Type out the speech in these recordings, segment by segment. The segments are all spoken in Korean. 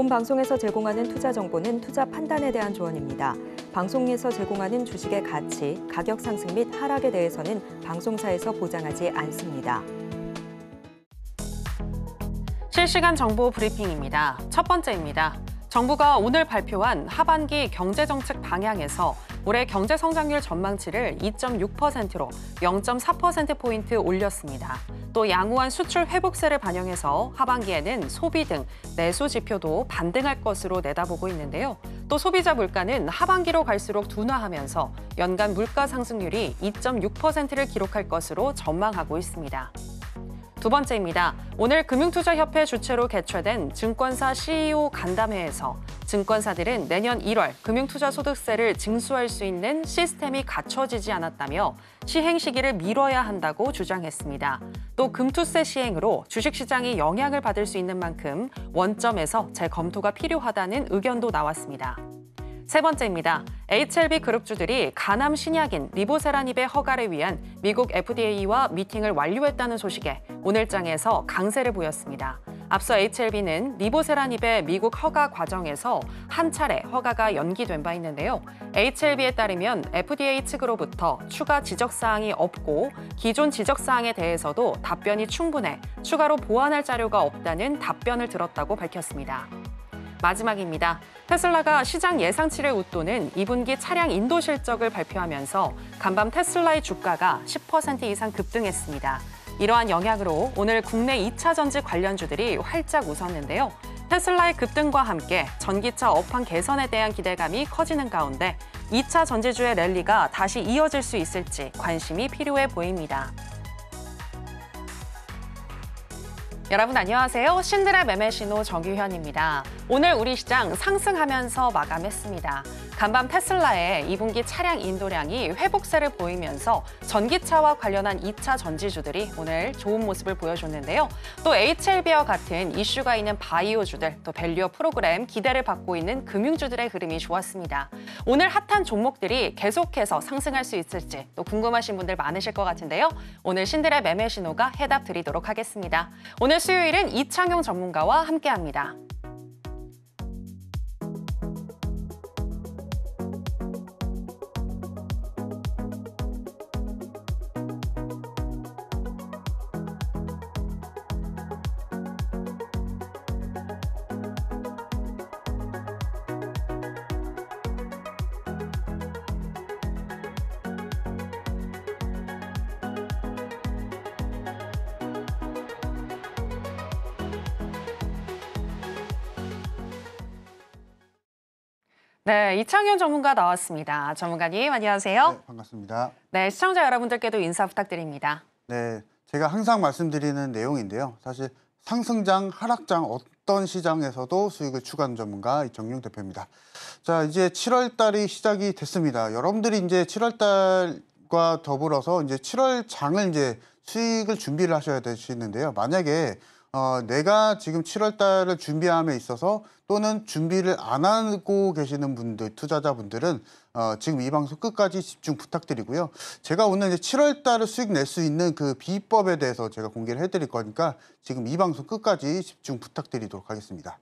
본 방송에서 제공하는 투자 정보는 투자 판단에 대한 조언입니다. 방송에서 제공하는 주식의 가치, 가격 상승 및 하락에 대해서는 방송사에서 보장하지 않습니다. 실시간 정보 브리핑입니다. 첫 번째입니다. 정부가 오늘 발표한 하반기 경제정책 방향에서 올해 경제 성장률 전망치를 2.6%로 0.4%포인트 올렸습니다. 또 양호한 수출 회복세를 반영해서 하반기에는 소비 등 내수 지표도 반등할 것으로 내다보고 있는데요. 또 소비자 물가는 하반기로 갈수록 둔화하면서 연간 물가 상승률이 2.6%를 기록할 것으로 전망하고 있습니다. 두 번째입니다. 오늘 금융투자협회 주최로 개최된 증권사 CEO 간담회에서 증권사들은 내년 1월 금융투자소득세를 징수할 수 있는 시스템이 갖춰지지 않았다며 시행 시기를 미뤄야 한다고 주장했습니다. 또 금투세 시행으로 주식시장이 영향을 받을 수 있는 만큼 원점에서 재검토가 필요하다는 의견도 나왔습니다. 세 번째입니다. HLB 그룹주들이 간암 신약인 리보세라닙의 허가를 위한 미국 FDA와 미팅을 완료했다는 소식에 오늘장에서 강세를 보였습니다. 앞서 HLB는 리보세라닙의 미국 허가 과정에서 한 차례 허가가 연기된 바 있는데요. HLB에 따르면 FDA 측으로부터 추가 지적사항이 없고 기존 지적사항에 대해서도 답변이 충분해 추가로 보완할 자료가 없다는 답변을 들었다고 밝혔습니다. 마지막입니다. 테슬라가 시장 예상치를 웃도는 2분기 차량 인도 실적을 발표하면서 간밤 테슬라의 주가가 10% 이상 급등했습니다. 이러한 영향으로 오늘 국내 2차 전지 관련주들이 활짝 웃었는데요. 테슬라의 급등과 함께 전기차 업황 개선에 대한 기대감이 커지는 가운데 2차 전지주의 랠리가 다시 이어질 수 있을지 관심이 필요해 보입니다. 여러분 안녕하세요. 신드라 매매신호 정유현입니다. 오늘 우리 시장 상승하면서 마감했습니다. 간밤 테슬라의 2분기 차량 인도량이 회복세를 보이면서 전기차와 관련한 2차 전지주들이 오늘 좋은 모습을 보여줬는데요. 또 HLB와 같은 이슈가 있는 바이오주들, 또 밸류어 프로그램 기대를 받고 있는 금융주들의 흐름이 좋았습니다. 오늘 핫한 종목들이 계속해서 상승할 수 있을지 또 궁금하신 분들 많으실 것 같은데요. 오늘 신들의 매매 신호가 해답 드리도록 하겠습니다. 오늘 수요일은 이창용 전문가와 함께합니다. 네, 이창현 전문가 나왔습니다. 전문가님 안녕하세요. 네, 반갑습니다. 네, 시청자 여러분들께도 인사 부탁드립니다. 네, 제가 항상 말씀드리는 내용인데요. 사실 상승장, 하락장 어떤 시장에서도 수익을 추구하는 전문가 이정용 대표입니다. 자, 이제 7월 달이 시작이 됐습니다. 여러분들이 이제 7월 달과 더불어서 이제 7월 장을 이제 수익을 준비를 하셔야 될 수 있는데요 만약에 어, 내가 지금 7월 달을 준비함에 있어서 또는 준비를 안 하고 계시는 분들, 투자자분들은 어, 지금 이 방송 끝까지 집중 부탁드리고요. 제가 오늘 이제 7월 달을 수익 낼 수 있는 그 비법에 대해서 제가 공개를 해드릴 거니까 지금 이 방송 끝까지 집중 부탁드리도록 하겠습니다.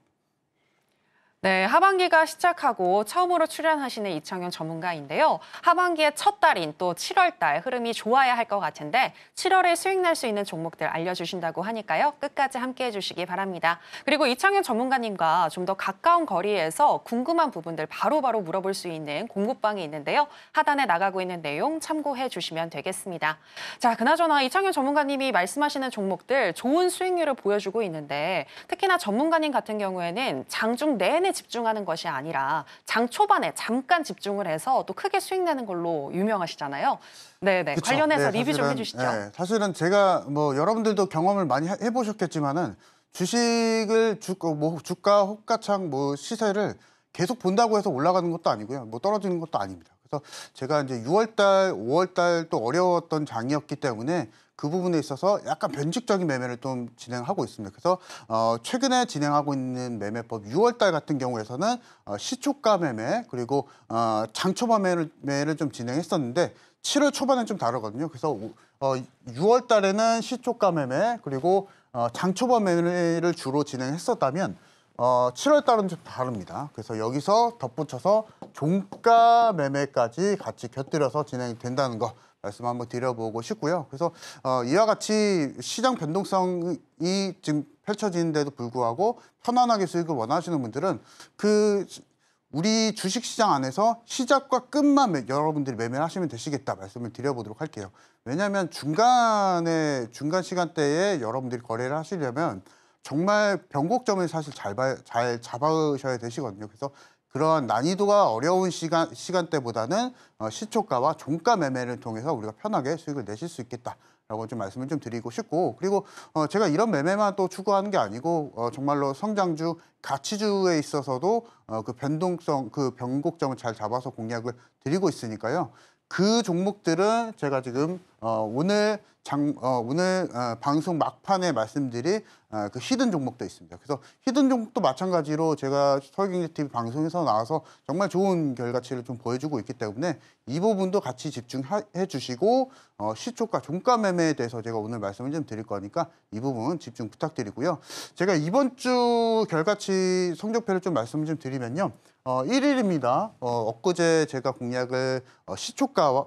네, 하반기가 시작하고 처음으로 출연하시는 이창현 전문가인데요. 하반기의 첫 달인 또 7월 달 흐름이 좋아야 할 것 같은데 7월에 수익 날 수 있는 종목들 알려주신다고 하니까요. 끝까지 함께해 주시기 바랍니다. 그리고 이창현 전문가님과 좀 더 가까운 거리에서 궁금한 부분들 바로바로 바로 물어볼 수 있는 공부방이 있는데요. 하단에 나가고 있는 내용 참고해 주시면 되겠습니다. 자, 그나저나 이창현 전문가님이 말씀하시는 종목들 좋은 수익률을 보여주고 있는데 특히나 전문가님 같은 경우에는 장중 내내 처음에 집중하는 것이 아니라 장 초반에 잠깐 집중을 해서 또 크게 수익 내는 걸로 유명하시잖아요. 네네 그쵸. 관련해서 네, 리뷰 사실은, 좀 해주시죠. 네, 사실은 제가 뭐 여러분들도 경험을 많이 해보셨겠지만은 주식을 주뭐 어, 주가 호가창 뭐 시세를 계속 본다고 해서 올라가는 것도 아니고요. 뭐 떨어지는 것도 아닙니다. 그래서 제가 이제 6월달, 5월달 또 어려웠던 장이었기 때문에 그 부분에 있어서 약간 변칙적인 매매를 좀 진행하고 있습니다. 그래서 어, 최근에 진행하고 있는 매매법 6월달 같은 경우에서는 어, 시초가 매매 그리고 어, 장초 반매매를좀 진행했었는데 7월 초반엔 좀 다르거든요. 그래서 어, 6월달에는 시초가 매매 그리고 어, 장초반 매매를 주로 진행했었다면 어, 7월 달은 좀 다릅니다. 그래서 여기서 덧붙여서 종가 매매까지 같이 곁들여서 진행이 된다는 거 말씀 한번 드려보고 싶고요. 그래서 어, 이와 같이 시장 변동성이 지금 펼쳐지는데도 불구하고 편안하게 수익을 원하시는 분들은 그 우리 주식시장 안에서 시작과 끝만 여러분들이 매매를 하시면 되시겠다 말씀을 드려보도록 할게요. 왜냐하면 중간에 중간 시간대에 여러분들이 거래를 하시려면 정말 변곡점을 사실 잘, 잘 잡으셔야 되시거든요. 그래서 그런 난이도가 어려운 시간, 시간대보다는 어, 시초가와 종가 매매를 통해서 우리가 편하게 수익을 내실 수 있겠다. 라고 좀 말씀을 좀 드리고 싶고 그리고 어 제가 이런 매매만 또 추구하는 게 아니고 어 정말로 성장주 가치주에 있어서도 어 그 변동성 그 변곡점을 잘 잡아서 공략을 드리고 있으니까요 그 종목들은 제가 지금 어, 오늘 장, 어, 오늘 어, 방송 막판에 말씀드린 어, 그 히든 종목도 있습니다. 그래서 히든 종목도 마찬가지로 제가 서울경제TV 방송에서 나와서 정말 좋은 결과치를 좀 보여주고 있기 때문에 이 부분도 같이 집중해 주시고 어, 시초가 종가 매매에 대해서 제가 오늘 말씀을 좀 드릴 거니까 이 부분 집중 부탁드리고요. 제가 이번 주 결과치 성적표를 좀 말씀을 좀 드리면요. 어, 1일입니다. 어, 엊그제 제가 공약을 어, 시초가 와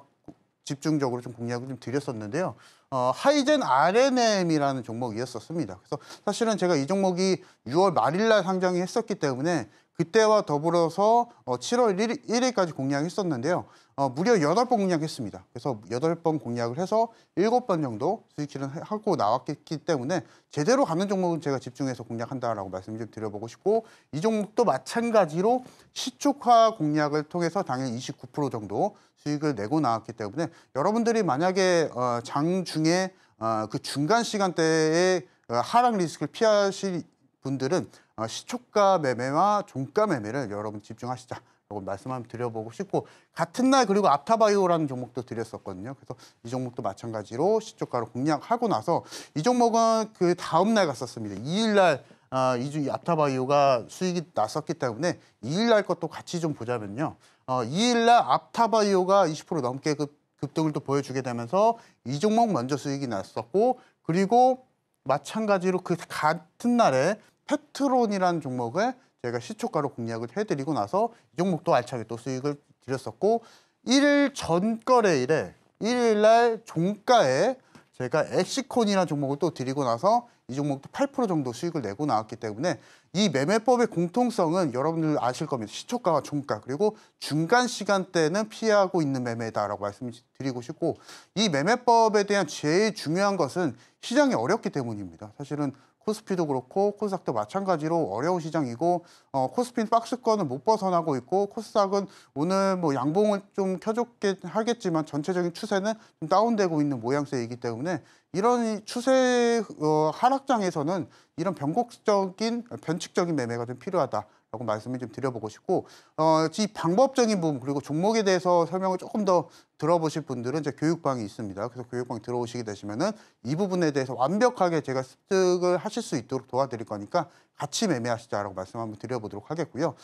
집중적으로 좀공약을좀 드렸었는데요. 어, 하이젠 RNM이라는 종목이었었습니다. 그래서 사실은 제가 이 종목이 6월 말일 날 상장이 했었기 때문에 그때와 더불어서 7월 어, 1일, 일 까지 공략했었는데요. 어, 무려 8번 공략했습니다. 그래서 8번 공략을 해서 7번 정도 수익실은 하고 나왔기 때문에 제대로 가는 종목은 제가 집중해서 공략한다라고 말씀 좀 드려보고 싶고 이 종목도 마찬가지로 시축화 공략을 통해서 당연히 29% 정도 수익을 내고 나왔기 때문에 여러분들이 만약에 어, 장 중에 어, 그 중간 시간대에 어, 하락 리스크를 피하실 분들은 아, 시초가 매매와 종가 매매를 여러분 집중하시자. 라고 말씀 한번 드려보고 싶고 같은 날 그리고 아타바이오라는 종목도 드렸었거든요. 그래서 이 종목도 마찬가지로 시초가로 공략하고 나서 이 종목은 그 다음 날 갔었습니다. 2일 날 아, 이주 아타바이오가 수익이 났었기 때문에 2일 날 것도 같이 좀 보자면요. 어, 2일 날 아타바이오가 20% 넘게 급, 급등을 또 보여주게 되면서 이 종목 먼저 수익이 났었고 그리고 마찬가지로 그 같은 날에 페트론이라는 종목을 저희가 시초가로 공략을 해드리고 나서 이 종목도 알차게 또 수익을 드렸었고 1일 전 거래일에 1일 날 종가에 제가 엑시콘이라는 종목을 또 드리고 나서 이 종목도 8% 정도 수익을 내고 나왔기 때문에 이 매매법의 공통성은 여러분들 아실 겁니다. 시초가와 종가 그리고 중간 시간대는 피하고 있는 매매다라고 말씀드리고 싶고 이 매매법에 대한 제일 중요한 것은 시장이 어렵기 때문입니다. 사실은 코스피도 그렇고 코스닥도 마찬가지로 어려운 시장이고 어, 코스피는 박스권을 못 벗어나고 있고 코스닥은 오늘 뭐 양봉을 좀 켜줬긴 하겠지만 전체적인 추세는 좀 다운되고 있는 모양새이기 때문에 이런 추세 어, 하락장에서는 이런 변곡적인 변칙적인 매매가 좀 필요하다. 라고 말씀을 좀 드려보고 싶고 어, 이 방법적인 부분 그리고 종목에 대해서 설명을 조금 더 들어보실 분들은 이제 교육방이 있습니다. 그래서 교육방 들어오시게 되시면은 이 부분에 대해서 완벽하게 제가 습득을 하실 수 있도록 도와드릴 거니까 같이 매매하시자라고 말씀 한번 드려보도록 하겠고요.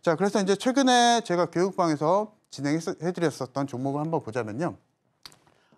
자, 그래서 이제 최근에 제가 교육방에서 진행해드렸었던 종목을 한번 보자면요.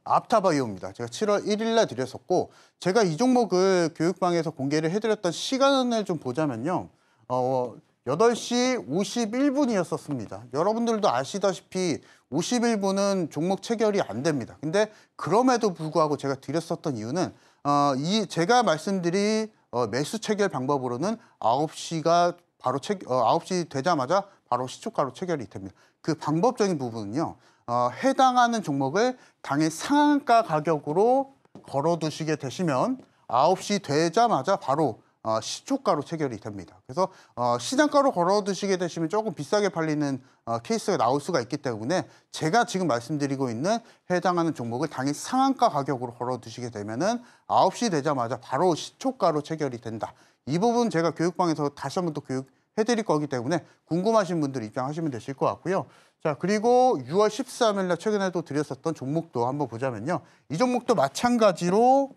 앞타바이오입니다. 제가 7월 1일 날 드렸었고 제가 이 종목을 교육방에서 공개를 해드렸던 시간을 좀 보자면요. 어, 여덟 시 오십일 분이었었습니다 여러분들도 아시다시피 오십일 분은 종목 체결이 안 됩니다. 근데 그럼에도 불구하고 제가 드렸었던 이유는 어, 이 제가 말씀드린 어, 매수 체결 방법으로는 아홉 시가 바로 체, 결 어, 9시 되자마자 바로 시초가로 체결이 됩니다. 그 방법적인 부분은요. 어, 해당하는 종목을 당의 상한가 가격으로 걸어두시게 되시면 9시 되자마자 바로 어, 시초가로 체결이 됩니다. 그래서 어, 시장가로 걸어 두시게 되시면 조금 비싸게 팔리는 어, 케이스가 나올 수가 있기 때문에 제가 지금 말씀드리고 있는 해당하는 종목을 당일 상한가 가격으로 걸어 두시게 되면은 9시 되자마자 바로 시초가로 체결이 된다. 이 부분 제가 교육방에서 다시 한번 또 교육해 드릴 거기 때문에 궁금하신 분들 입장하시면 되실 것 같고요. 자, 그리고 6월 13일 날 최근에도 드렸었던 종목도 한번 보자면요. 이 종목도 마찬가지로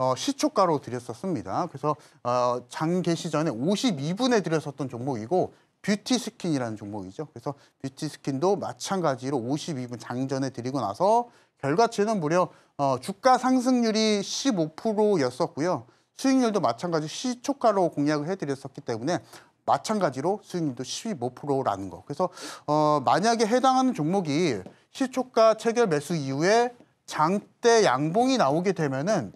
어, 시초가로 드렸었습니다. 그래서 어, 장 개시 전에 52분에 드렸었던 종목이고 뷰티 스킨이라는 종목이죠. 그래서 뷰티 스킨도 마찬가지로 52분 장전에 드리고 나서 결과치는 무려 어, 주가 상승률이 15%였었고요. 수익률도 마찬가지 시초가로 공략을 해드렸었기 때문에 마찬가지로 수익률도 15%라는 거. 그래서 어, 만약에 해당하는 종목이 시초가 체결 매수 이후에 장대 양봉이 나오게 되면은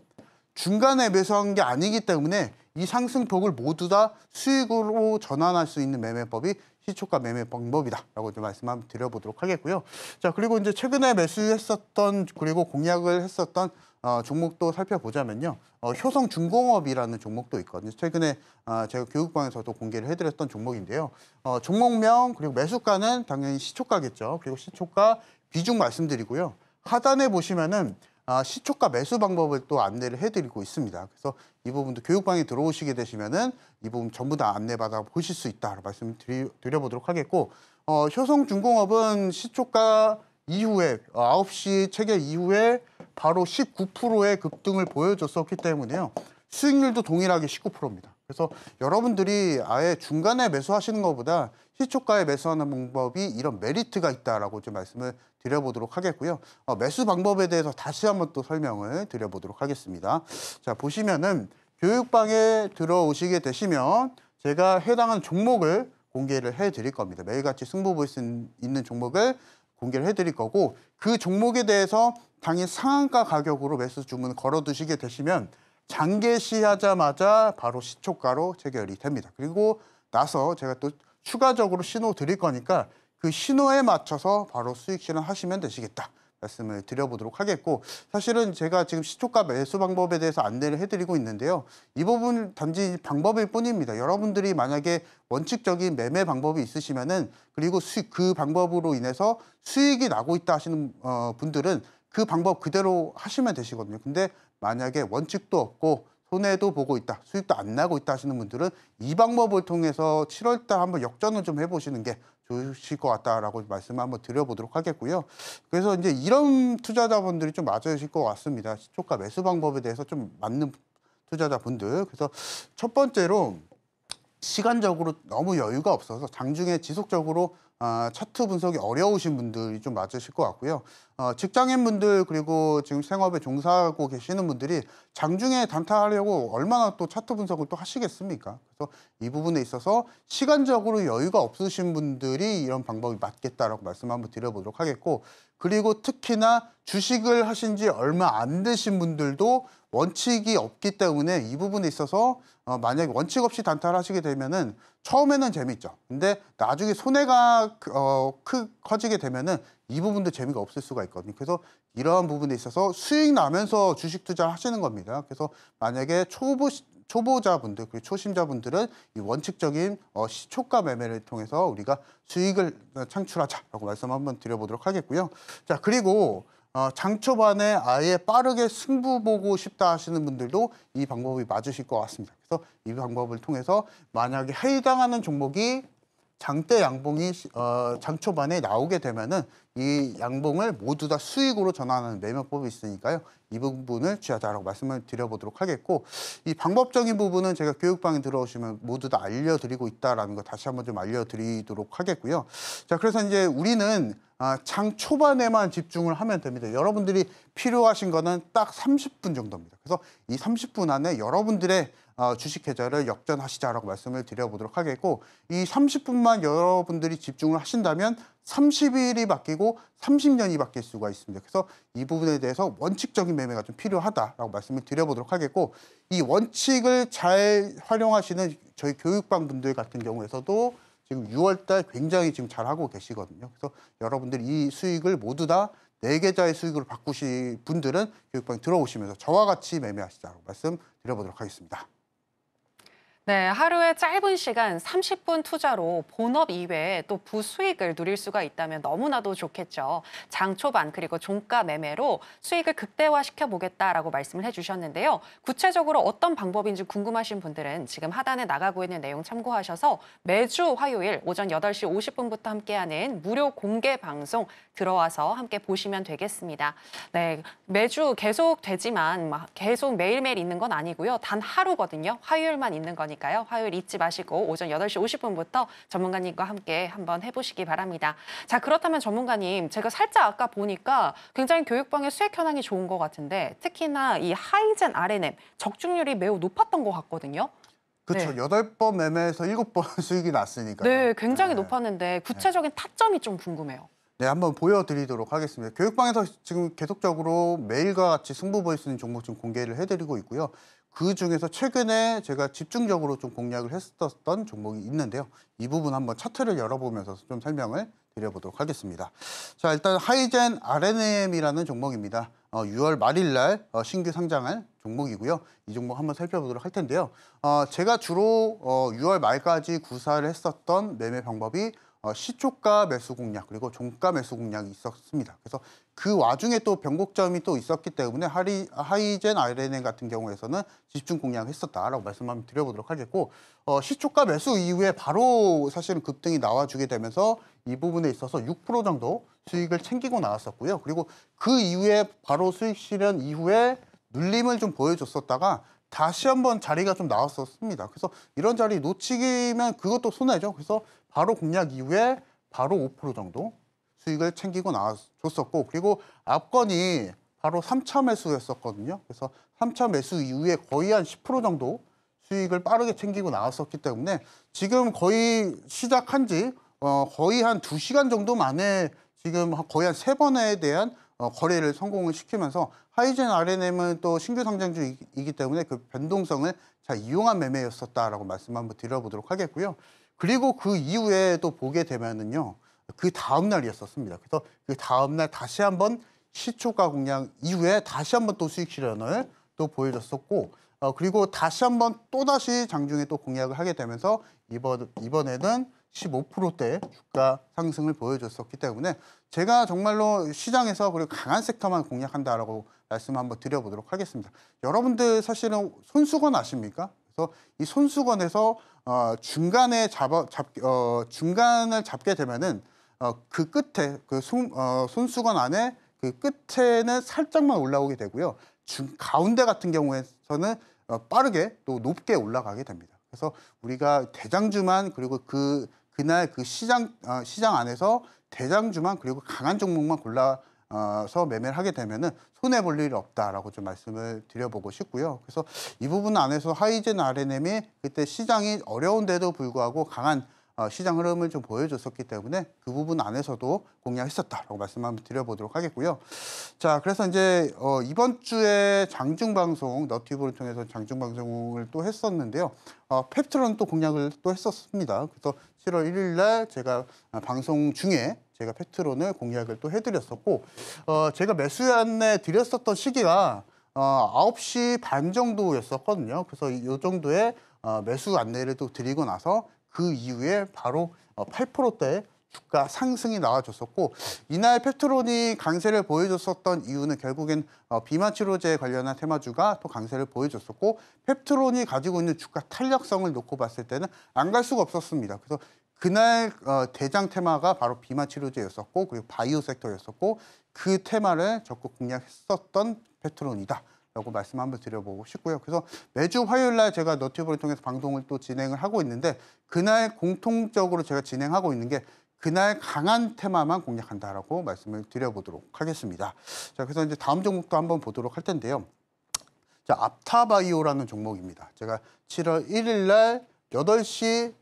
중간에 매수한 게 아니기 때문에 이 상승폭을 모두 다 수익으로 전환할 수 있는 매매법이 시초가 매매 방법이다라고 말씀 한번 드려보도록 하겠고요. 자 그리고 이제 최근에 매수했었던 그리고 공약을 했었던 어, 종목도 살펴보자면요. 어, 효성 중공업이라는 종목도 있거든요. 최근에 어, 제가 교육방에서도 공개를 해드렸던 종목인데요. 어, 종목명 그리고 매수가는 당연히 시초가겠죠. 그리고 시초가 비중 말씀드리고요. 하단에 보시면은 아, 시초가 매수 방법을 또 안내를 해드리고 있습니다. 그래서 이 부분도 교육방에 들어오시게 되시면은 이 부분 전부 다 안내받아 보실 수 있다 말씀 드리, 드려보도록 하겠고 어, 효성중공업은 시초가 이후에 9시 어, 체결 이후에 바로 19%의 급등을 보여줬었기 때문에요. 수익률도 동일하게 19%입니다. 그래서 여러분들이 아예 중간에 매수하시는 것보다 시초가에 매수하는 방법이 이런 메리트가 있다라고 좀 말씀을 드려보도록 하겠고요. 어, 매수 방법에 대해서 다시 한번 또 설명을 드려보도록 하겠습니다. 자, 보시면은 교육방에 들어오시게 되시면 제가 해당한 종목을 공개를 해드릴 겁니다. 매일같이 승부보이스 있는 종목을 공개를 해드릴 거고 그 종목에 대해서 당일 상한가 가격으로 매수 주문 걸어두시게 되시면 장개시 하자마자 바로 시초가로 체결이 됩니다. 그리고 나서 제가 또 추가적으로 신호 드릴 거니까 그 신호에 맞춰서 바로 수익 실현하시면 되시겠다. 말씀을 드려보도록 하겠고 사실은 제가 지금 시초가 매수 방법에 대해서 안내를 해드리고 있는데요. 이 부분 단지 방법일 뿐입니다. 여러분들이 만약에 원칙적인 매매 방법이 있으시면 은 그리고 수익, 그 방법으로 인해서 수익이 나고 있다 하시는 어, 분들은 그 방법 그대로 하시면 되시거든요. 근데 만약에 원칙도 없고 손해도 보고 있다, 수익도안 나고 있다 하시는 분들은 이 방법을 통해서 7월달 한번 역전을 좀 해보시는 게 좋으실 것 같다라고 말씀을 한번 드려보도록 하겠고요. 그래서 이제 이런 투자자분들이 좀 맞으실 것 같습니다. 시초가 매수 방법에 대해서 좀 맞는 투자자분들. 그래서 첫 번째로 시간적으로 너무 여유가 없어서 장중에 지속적으로 아, 차트 분석이 어려우신 분들이 좀 맞으실 것 같고요. 어, 직장인분들 그리고 지금 생업에 종사하고 계시는 분들이 장중에 단타하려고 얼마나 또 차트 분석을 또 하시겠습니까? 그래서 이 부분에 있어서 시간적으로 여유가 없으신 분들이 이런 방법이 맞겠다라고 말씀 한번 드려보도록 하겠고 그리고 특히나 주식을 하신 지 얼마 안 되신 분들도 원칙이 없기 때문에 이 부분에 있어서 어, 만약에 원칙 없이 단타를 하시게 되면은 처음에는 재밌죠. 근데 나중에 손해가 어, 크, 커지게 되면은 이 부분도 재미가 없을 수가 있거든요. 그래서 이러한 부분에 있어서 수익 나면서 주식 투자를 하시는 겁니다. 그래서 만약에 초보 초보자분들 그리고 초심자분들은 이 원칙적인 어, 초가 매매를 통해서 우리가 수익을 창출하자라고 말씀 한번 드려보도록 하겠고요. 자 그리고 어, 장 초반에 아예 빠르게 승부 보고 싶다 하시는 분들도 이 방법이 맞으실 것 같습니다. 그래서 이 방법을 통해서 만약에 해당하는 종목이 장대 양봉이 어, 장 초반에 나오게 되면은 이 양봉을 모두 다 수익으로 전환하는 매매법이 있으니까요. 이 부분을 취하자라고 말씀을 드려보도록 하겠고 이 방법적인 부분은 제가 교육방에 들어오시면 모두 다 알려드리고 있다라는 거 다시 한번 좀 알려드리도록 하겠고요. 자 그래서 이제 우리는 아, 장 초반에만 집중을 하면 됩니다. 여러분들이 필요하신 거는 딱 30분 정도입니다. 그래서 이 30분 안에 여러분들의 어, 주식 계좌를 역전하시자라고 말씀을 드려보도록 하겠고 이 30분만 여러분들이 집중을 하신다면 30일이 바뀌고 30년이 바뀔 수가 있습니다. 그래서 이 부분에 대해서 원칙적인 매매가 좀 필요하다라고 말씀을 드려보도록 하겠고 이 원칙을 잘 활용하시는 저희 교육방 분들 같은 경우에서도 지금 6월달 굉장히 지금 잘하고 계시거든요. 그래서 여러분들이 이 수익을 모두 다 4계좌의 수익으로 바꾸실 분들은 교육방에 들어오시면서 저와 같이 매매하시자고 말씀드려보도록 하겠습니다. 네, 하루에 짧은 시간 30분 투자로 본업 이외에 또 부수익을 누릴 수가 있다면 너무나도 좋겠죠. 장 초반 그리고 종가 매매로 수익을 극대화시켜 보겠다라고 말씀을 해주셨는데요. 구체적으로 어떤 방법인지 궁금하신 분들은 지금 하단에 나가고 있는 내용 참고하셔서 매주 화요일 오전 8시 50분부터 함께하는 무료 공개 방송 들어와서 함께 보시면 되겠습니다. 네, 매주 계속 되지만 계속 매일매일 있는 건 아니고요. 단 하루거든요. 화요일만 있는 거니까. 거니까요. 화요일 잊지 마시고 오전 8시 50분부터 전문가님과 함께 한번 해보시기 바랍니다. 자 그렇다면 전문가님 제가 살짝 아까 보니까 굉장히 교육방의 수액 현황이 좋은 것 같은데 특히나 이 하이젠 RNM 적중률이 매우 높았던 것 같거든요. 그렇죠. 여덟 네. 번 매매에서 일번 수익이 났으니까요. 네, 굉장히 네. 높았는데 네. 구체적인 네. 타점이 좀 궁금해요. 네, 한번 보여드리도록 하겠습니다. 교육방에서 지금 계속적으로 매일과 같이 승부 보수있는 종목 좀 공개를 해드리고 있고요. 그 중에서 최근에 제가 집중적으로 좀 공략을 했었던 종목이 있는데요. 이 부분 한번 차트를 열어보면서 좀 설명을 드려보도록 하겠습니다. 자, 일단 하이젠 RNM이라는 종목입니다. 어, 6월 말일 날 어, 신규 상장할 종목이고요. 이 종목 한번 살펴보도록 할 텐데요. 어, 제가 주로 어, 6월 말까지 구사를 했었던 매매 방법이 어, 시초가 매수 공략 그리고 종가 매수 공략이 있었습니다. 그래서 그 와중에 또 변곡점이 또 있었기 때문에 하리, 하이젠 아이레네 같은 경우에서는 집중 공략을 했었다라고 말씀 한번 드려보도록 하겠고 어, 시초가 매수 이후에 바로 사실은 급등이 나와주게 되면서 이 부분에 있어서 6% 정도 수익을 챙기고 나왔었고요. 그리고 그 이후에 바로 수익 실현 이후에 눌림을 좀 보여줬었다가 다시 한번 자리가 좀 나왔었습니다. 그래서 이런 자리 놓치기면 그것도 손해죠. 그래서 바로 공략 이후에 바로 5% 정도 수익을 챙기고 나줬었고 그리고 압권이 바로 3차 매수였었거든요. 그래서 3차 매수 이후에 거의 한 10% 정도 수익을 빠르게 챙기고 나왔었기 때문에 지금 거의 시작한 지 어, 거의 한 두시간 정도 만에 지금 거의 한 세번에 대한 어, 거래를 성공을 시키면서 하이젠 RNM은 또 신규 상장주이기 때문에 그 변동성을 잘 이용한 매매였었다라고 말씀 한번 드려보도록 하겠고요. 그리고 그 이후에 또 보게 되면은요. 그 다음 날이었었습니다. 그래서 그 다음 날 다시 한번 시초가 공략 이후에 다시 한번 또 수익 실현을 또 보여줬었고 어, 그리고 다시 한번 또 다시 장중에 또 공략을 하게 되면서 이번 이번에는 15%대 주가 상승을 보여줬었기 때문에 제가 정말로 시장에서 그리고 강한 섹터만 공략한다라고 말씀 한번 드려보도록 하겠습니다. 여러분들 사실은 손수건 아십니까? 그래서 이 손수건에서 어, 중간에 잡아 잡 어, 중간을 잡게 되면은 어, 그 끝에 그 손, 어, 손수건 안에 그 끝에는 살짝만 올라오게 되고요. 중 가운데 같은 경우에서는 어, 빠르게 또 높게 올라가게 됩니다. 그래서 우리가 대장주만 그리고 그 그날 그 시장 어, 시장 안에서 대장주만 그리고 강한 종목만 골라 서 매매를 하게 되면은 손해 볼일 없다라고 좀 말씀을 드려보고 싶고요. 그래서 이 부분 안에서 하이젠 RNM이 그때 시장이 어려운데도 불구하고 강한 어, 시장 흐름을 좀 보여줬었기 때문에 그 부분 안에서도 공략했었다라고 말씀 한번 드려보도록 하겠고요. 자, 그래서 이제 어, 이번 주에 장중 방송 너튜브를 통해서 장중 방송을 또 했었는데요. 어, 펩트론 또 공략을 또 했었습니다. 그래서 7월 1일 날 제가 방송 중에 제가 페트론을 공약을또 해드렸었고 어, 제가 매수 안내 드렸었던 시기가 어, 9시 반 정도였었거든요. 그래서 이 정도의 어, 매수 안내를 또 드리고 나서 그 이후에 바로 어, 8%대 주가 상승이 나와줬었고 이날 페트론이 강세를 보여줬었던 이유는 결국엔 어, 비만 치료제 에 관련한 테마주가 또 강세를 보여줬었고 페트론이 가지고 있는 주가 탄력성을 놓고 봤을 때는 안 갈 수가 없었습니다. 그래서 그날 어, 대장 테마가 바로 비만 치료제였었고 그리고 바이오 섹터였었고 그 테마를 적극 공략했었던 페트론이다. 라고 말씀 한번 드려보고 싶고요. 그래서 매주 화요일 날 제가 너튜브를 통해서 방송을 또 진행을 하고 있는데 그날 공통적으로 제가 진행하고 있는 게 그날 강한 테마만 공략한다라고 말씀을 드려보도록 하겠습니다. 자, 그래서 이제 다음 종목도 한번 보도록 할 텐데요. 자, 앞타바이오라는 종목입니다. 제가 7월 1일 날 8시4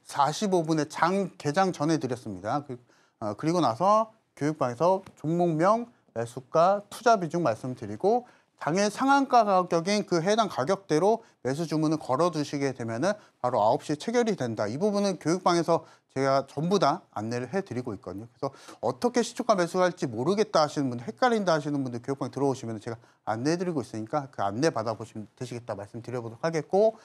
5 분에장 개장 전에 드렸습니다. 그, 어, 그리고 나서 교육방에서 종목명, 매수가, 투자 비중 말씀드리고 당일 상한가 가격인 그 해당 가격대로 매수 주문을 걸어두시게 되면 은 바로 9시 에 체결이 된다. 이 부분은 교육방에서 제가 전부 다 안내를 해드리고 있거든요. 그래서 어떻게 시초가 매수할지 모르겠다 하시는 분들, 헷갈린다 하시는 분들 교육방 에 들어오시면 제가 안내해드리고 있으니까 그 안내 받아보시면 되시겠다 말씀드려보도록 하겠고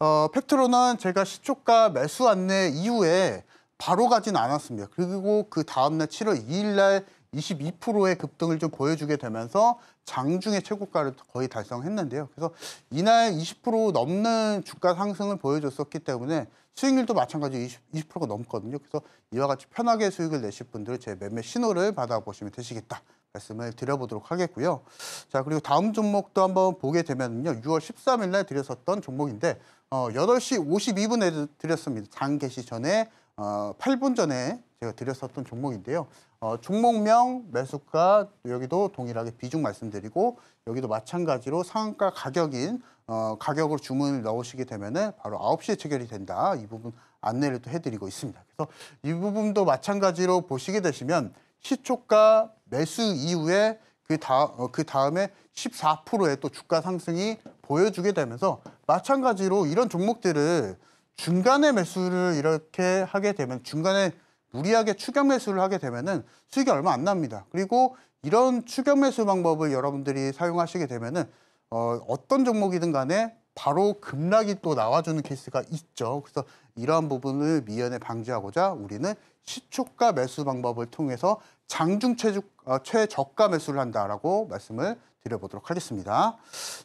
어, 팩트로는 제가 시초가 매수 안내 이후에 바로 가진 않았습니다. 그리고 그 다음날 7월 2일 날 22%의 급등을 좀 보여주게 되면서 장중에 최고가를 거의 달성했는데요. 그래서 이날 20% 넘는 주가 상승을 보여줬었기 때문에 수익률도 마찬가지로 20, 가 넘거든요. 그래서 이와 같이 편하게 수익을 내실 분들은 제 매매 신호를 받아보시면 되시겠다. 말씀을 드려보도록 하겠고요. 자 그리고 다음 종목도 한번 보게 되면요. 6월 13일 날 드렸었던 종목인데 어, 8시 52분에 드렸습니다. 장 개시 전에 어, 8분 전에 제가 드렸었던 종목인데요. 어, 종목명 매수가 여기도 동일하게 비중 말씀드리고 여기도 마찬가지로 상한가 가격인 어, 가격으로 주문을 넣으시게 되면은 바로 아홉 시에 체결이 된다. 이 부분 안내를 또 해드리고 있습니다. 그래서 이 부분도 마찬가지로 보시게 되시면 시초가 매수 이후에 그, 다, 어, 그 다음에 14%의 또 주가 상승이 보여주게 되면서 마찬가지로 이런 종목들을 중간에 매수를 이렇게 하게 되면 중간에 무리하게 추격 매수를 하게 되면은 수익이 얼마 안 납니다. 그리고 이런 추격 매수 방법을 여러분들이 사용하시게 되면은 어, 어떤 종목이든 간에 바로 급락이 또 나와주는 케이스가 있죠. 그래서 이러한 부분을 미연에 방지하고자 우리는 시초가 매수 방법을 통해서 장중 최주, 어, 최저가 매수를 한다라고 말씀을 드려보도록 하겠습니다.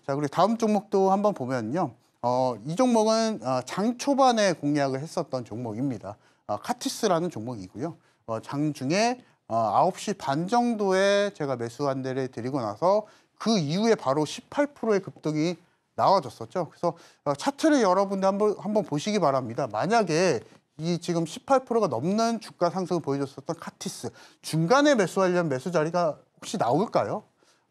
자, 그리고 다음 종목도 한번 보면요. 어, 이 종목은 어, 장 초반에 공략을 했었던 종목입니다. 어, 카티스라는 종목이고요. 어, 장중에 9시 어, 반 정도에 제가 매수 한대를 드리고 나서 그 이후에 바로 18%의 급등이 나와졌었죠. 그래서 차트를 여러분들 한번 한번 보시기 바랍니다. 만약에 이 지금 18%가 넘는 주가 상승을 보여줬었던 카티스 중간에 매수하려면 매수 자리가 혹시 나올까요?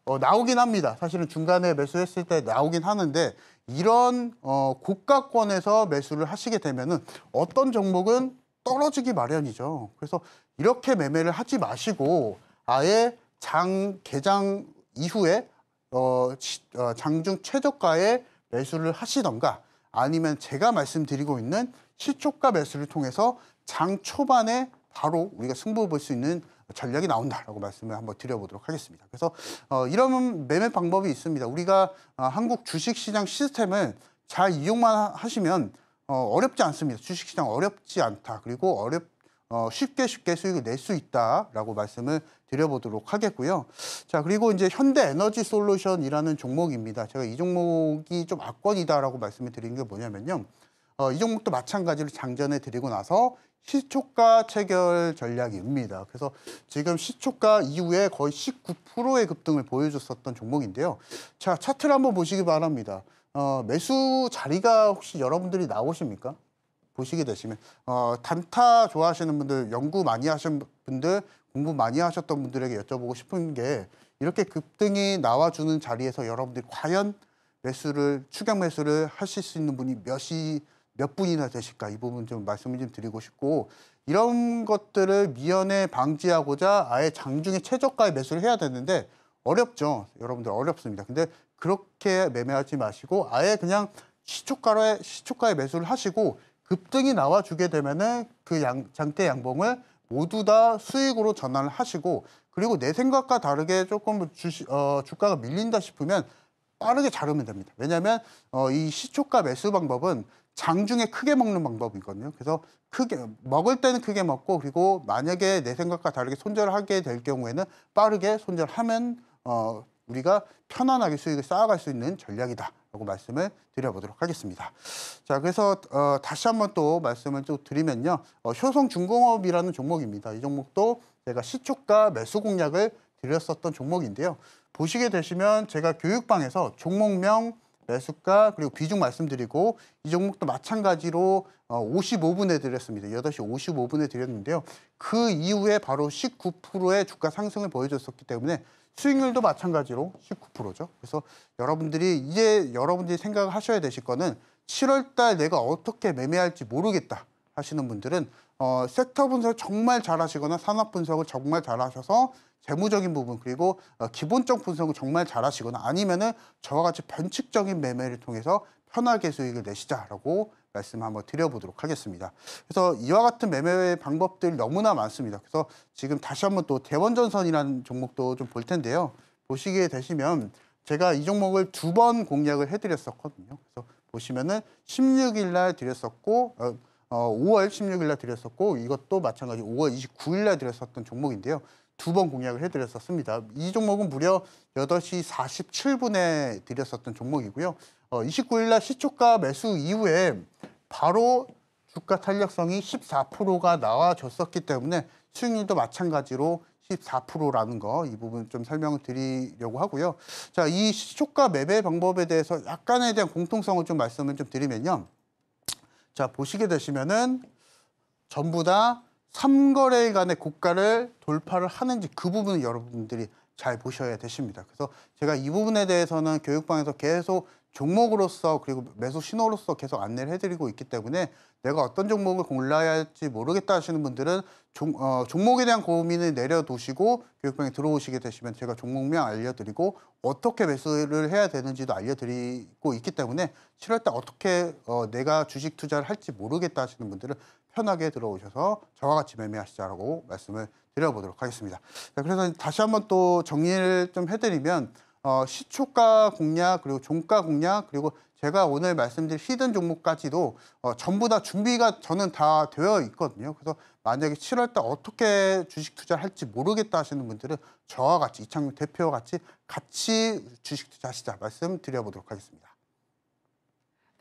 어, 나오긴 합니다. 사실은 중간에 매수했을 때 나오긴 하는데 이런 어, 고가권에서 매수를 하시게 되면은 어떤 종목은 떨어지기 마련이죠. 그래서 이렇게 매매를 하지 마시고 아예 장 개장 이후에 어, 어, 장중 최저가에 매수를 하시던가 아니면 제가 말씀드리고 있는 실초가 매수를 통해서 장 초반에 바로 우리가 승부 볼 수 있는 전략이 나온다라고 말씀을 한번 드려보도록 하겠습니다. 그래서 어, 이런 매매 방법이 있습니다. 우리가 어, 한국 주식시장 시스템을잘 이용만 하시면 어, 렵지 않습니다. 주식시장 어렵지 않다. 그리고 어렵, 어, 쉽게 쉽게 수익을 낼 수 있다라고 말씀을 드려보도록 하겠고요. 자, 그리고 이제 현대 에너지 솔루션이라는 종목입니다. 제가 이 종목이 좀 악권이다라고 말씀을 드린 게 뭐냐면요. 어, 이 종목도 마찬가지로 장전해 드리고 나서 시초가 체결 전략입니다. 그래서 지금 시초가 이후에 거의 19%의 급등을 보여줬었던 종목인데요. 자, 차트를 한번 보시기 바랍니다. 어, 매수 자리가 혹시 여러분들이 나오십니까? 보시게 되시면 어, 단타 좋아하시는 분들, 연구 많이 하신 분들, 공부 많이 하셨던 분들에게 여쭤보고 싶은 게 이렇게 급등이 나와주는 자리에서 여러분들이 과연 매수를 추격 매수를 하실 수 있는 분이 몇이 몇 분이나 되실까 이 부분 좀 말씀을 좀 드리고 싶고 이런 것들을 미연에 방지하고자 아예 장중에 최저가에 매수를 해야 되는데 어렵죠 여러분들 어렵습니다 근데 그렇게 매매하지 마시고 아예 그냥 시초가에 시초가에 매수를 하시고 급등이 나와주게 되면은 그 양, 장대 양봉을 모두 다 수익으로 전환을 하시고 그리고 내 생각과 다르게 조금 주 어, 주가가 밀린다 싶으면 빠르게 자르면 됩니다. 왜냐하면 어, 이 시초가 매수 방법은 장중에 크게 먹는 방법이거든요. 그래서 크게 먹을 때는 크게 먹고 그리고 만약에 내 생각과 다르게 손절하게 될 경우에는 빠르게 손절하면 어, 우리가 편안하게 수익을 쌓아갈 수 있는 전략이다. 라고 말씀을 드려보도록 하겠습니다. 자, 그래서 어, 다시 한번 또 말씀을 좀 드리면요. 어, 효성중공업이라는 종목입니다. 이 종목도 제가 시축과 매수 공략을 드렸었던 종목인데요. 보시게 되시면 제가 교육방에서 종목명, 매수가 그리고 비중 말씀드리고 이 종목도 마찬가지로 55분에 어, 드렸습니다. 8시 55분에 드렸는데요. 그 이후에 바로 19%의 주가 상승을 보여줬었기 때문에 수익률도 마찬가지로 19%죠. 그래서 여러분들이 이제 여러분들이 생각하셔야 되실 거는 7월 달 내가 어떻게 매매할지 모르겠다 하시는 분들은 어, 섹터 분석 정말 잘하시거나 산업 분석을 정말 잘하셔서 재무적인 부분 그리고 어, 기본적 분석을 정말 잘하시거나 아니면은 저와 같이 변칙적인 매매를 통해서 편하게 수익을 내시자라고 말씀 한번 드려보도록 하겠습니다. 그래서 이와 같은 매매 방법들 너무나 많습니다. 그래서 지금 다시 한번 또 대원전선이라는 종목도 좀 볼 텐데요. 보시게 되시면 제가 이 종목을 두 번 공략을 해드렸었거든요. 그래서 보시면은 16일 날 드렸었고 어, 5월 어, 16일 날 드렸었고 이것도 마찬가지 5월 29일 날 드렸었던 종목인데요. 두 번 공략을 해드렸었습니다. 이 종목은 무려 8시 47분에 드렸었던 종목이고요. 어, 29일 날 시초가 매수 이후에 바로 주가 탄력성이 14%가 나와줬었기 때문에 수익률도 마찬가지로 14%라는 거 이 부분 좀 설명을 드리려고 하고요. 자, 이 시초가 매매 방법에 대해서 약간에 대한 공통성을 좀 말씀을 좀 드리면요. 자, 보시게 되시면은 전부 다 3거래일 간의 고가를 돌파를 하는지 그부분을 여러분들이 잘 보셔야 되십니다. 그래서 제가 이 부분에 대해서는 교육방에서 계속 종목으로서 그리고 매수 신호로서 계속 안내를 해드리고 있기 때문에 내가 어떤 종목을 골라야 할지 모르겠다 하시는 분들은 종, 어, 종목에 대한 고민을 내려두시고 교육방에 들어오시게 되시면 제가 종목명 알려드리고 어떻게 매수를 해야 되는지도 알려드리고 있기 때문에 7월달 어떻게 어, 내가 주식 투자를 할지 모르겠다 하시는 분들은 편하게 들어오셔서 저와 같이 매매하시자라고 말씀을 드려보도록 하겠습니다. 자, 그래서 다시 한번 또 정리를 좀 해드리면 어, 시초가 공략 그리고 종가 공략 그리고 제가 오늘 말씀드린 히든 종목까지도 어, 전부 다 준비가 저는 다 되어 있거든요. 그래서 만약에 7월 달 어떻게 주식 투자 할지 모르겠다 하시는 분들은 저와 같이 이창용 대표와 같이 같이 주식 투자하시자 말씀드려보도록 하겠습니다.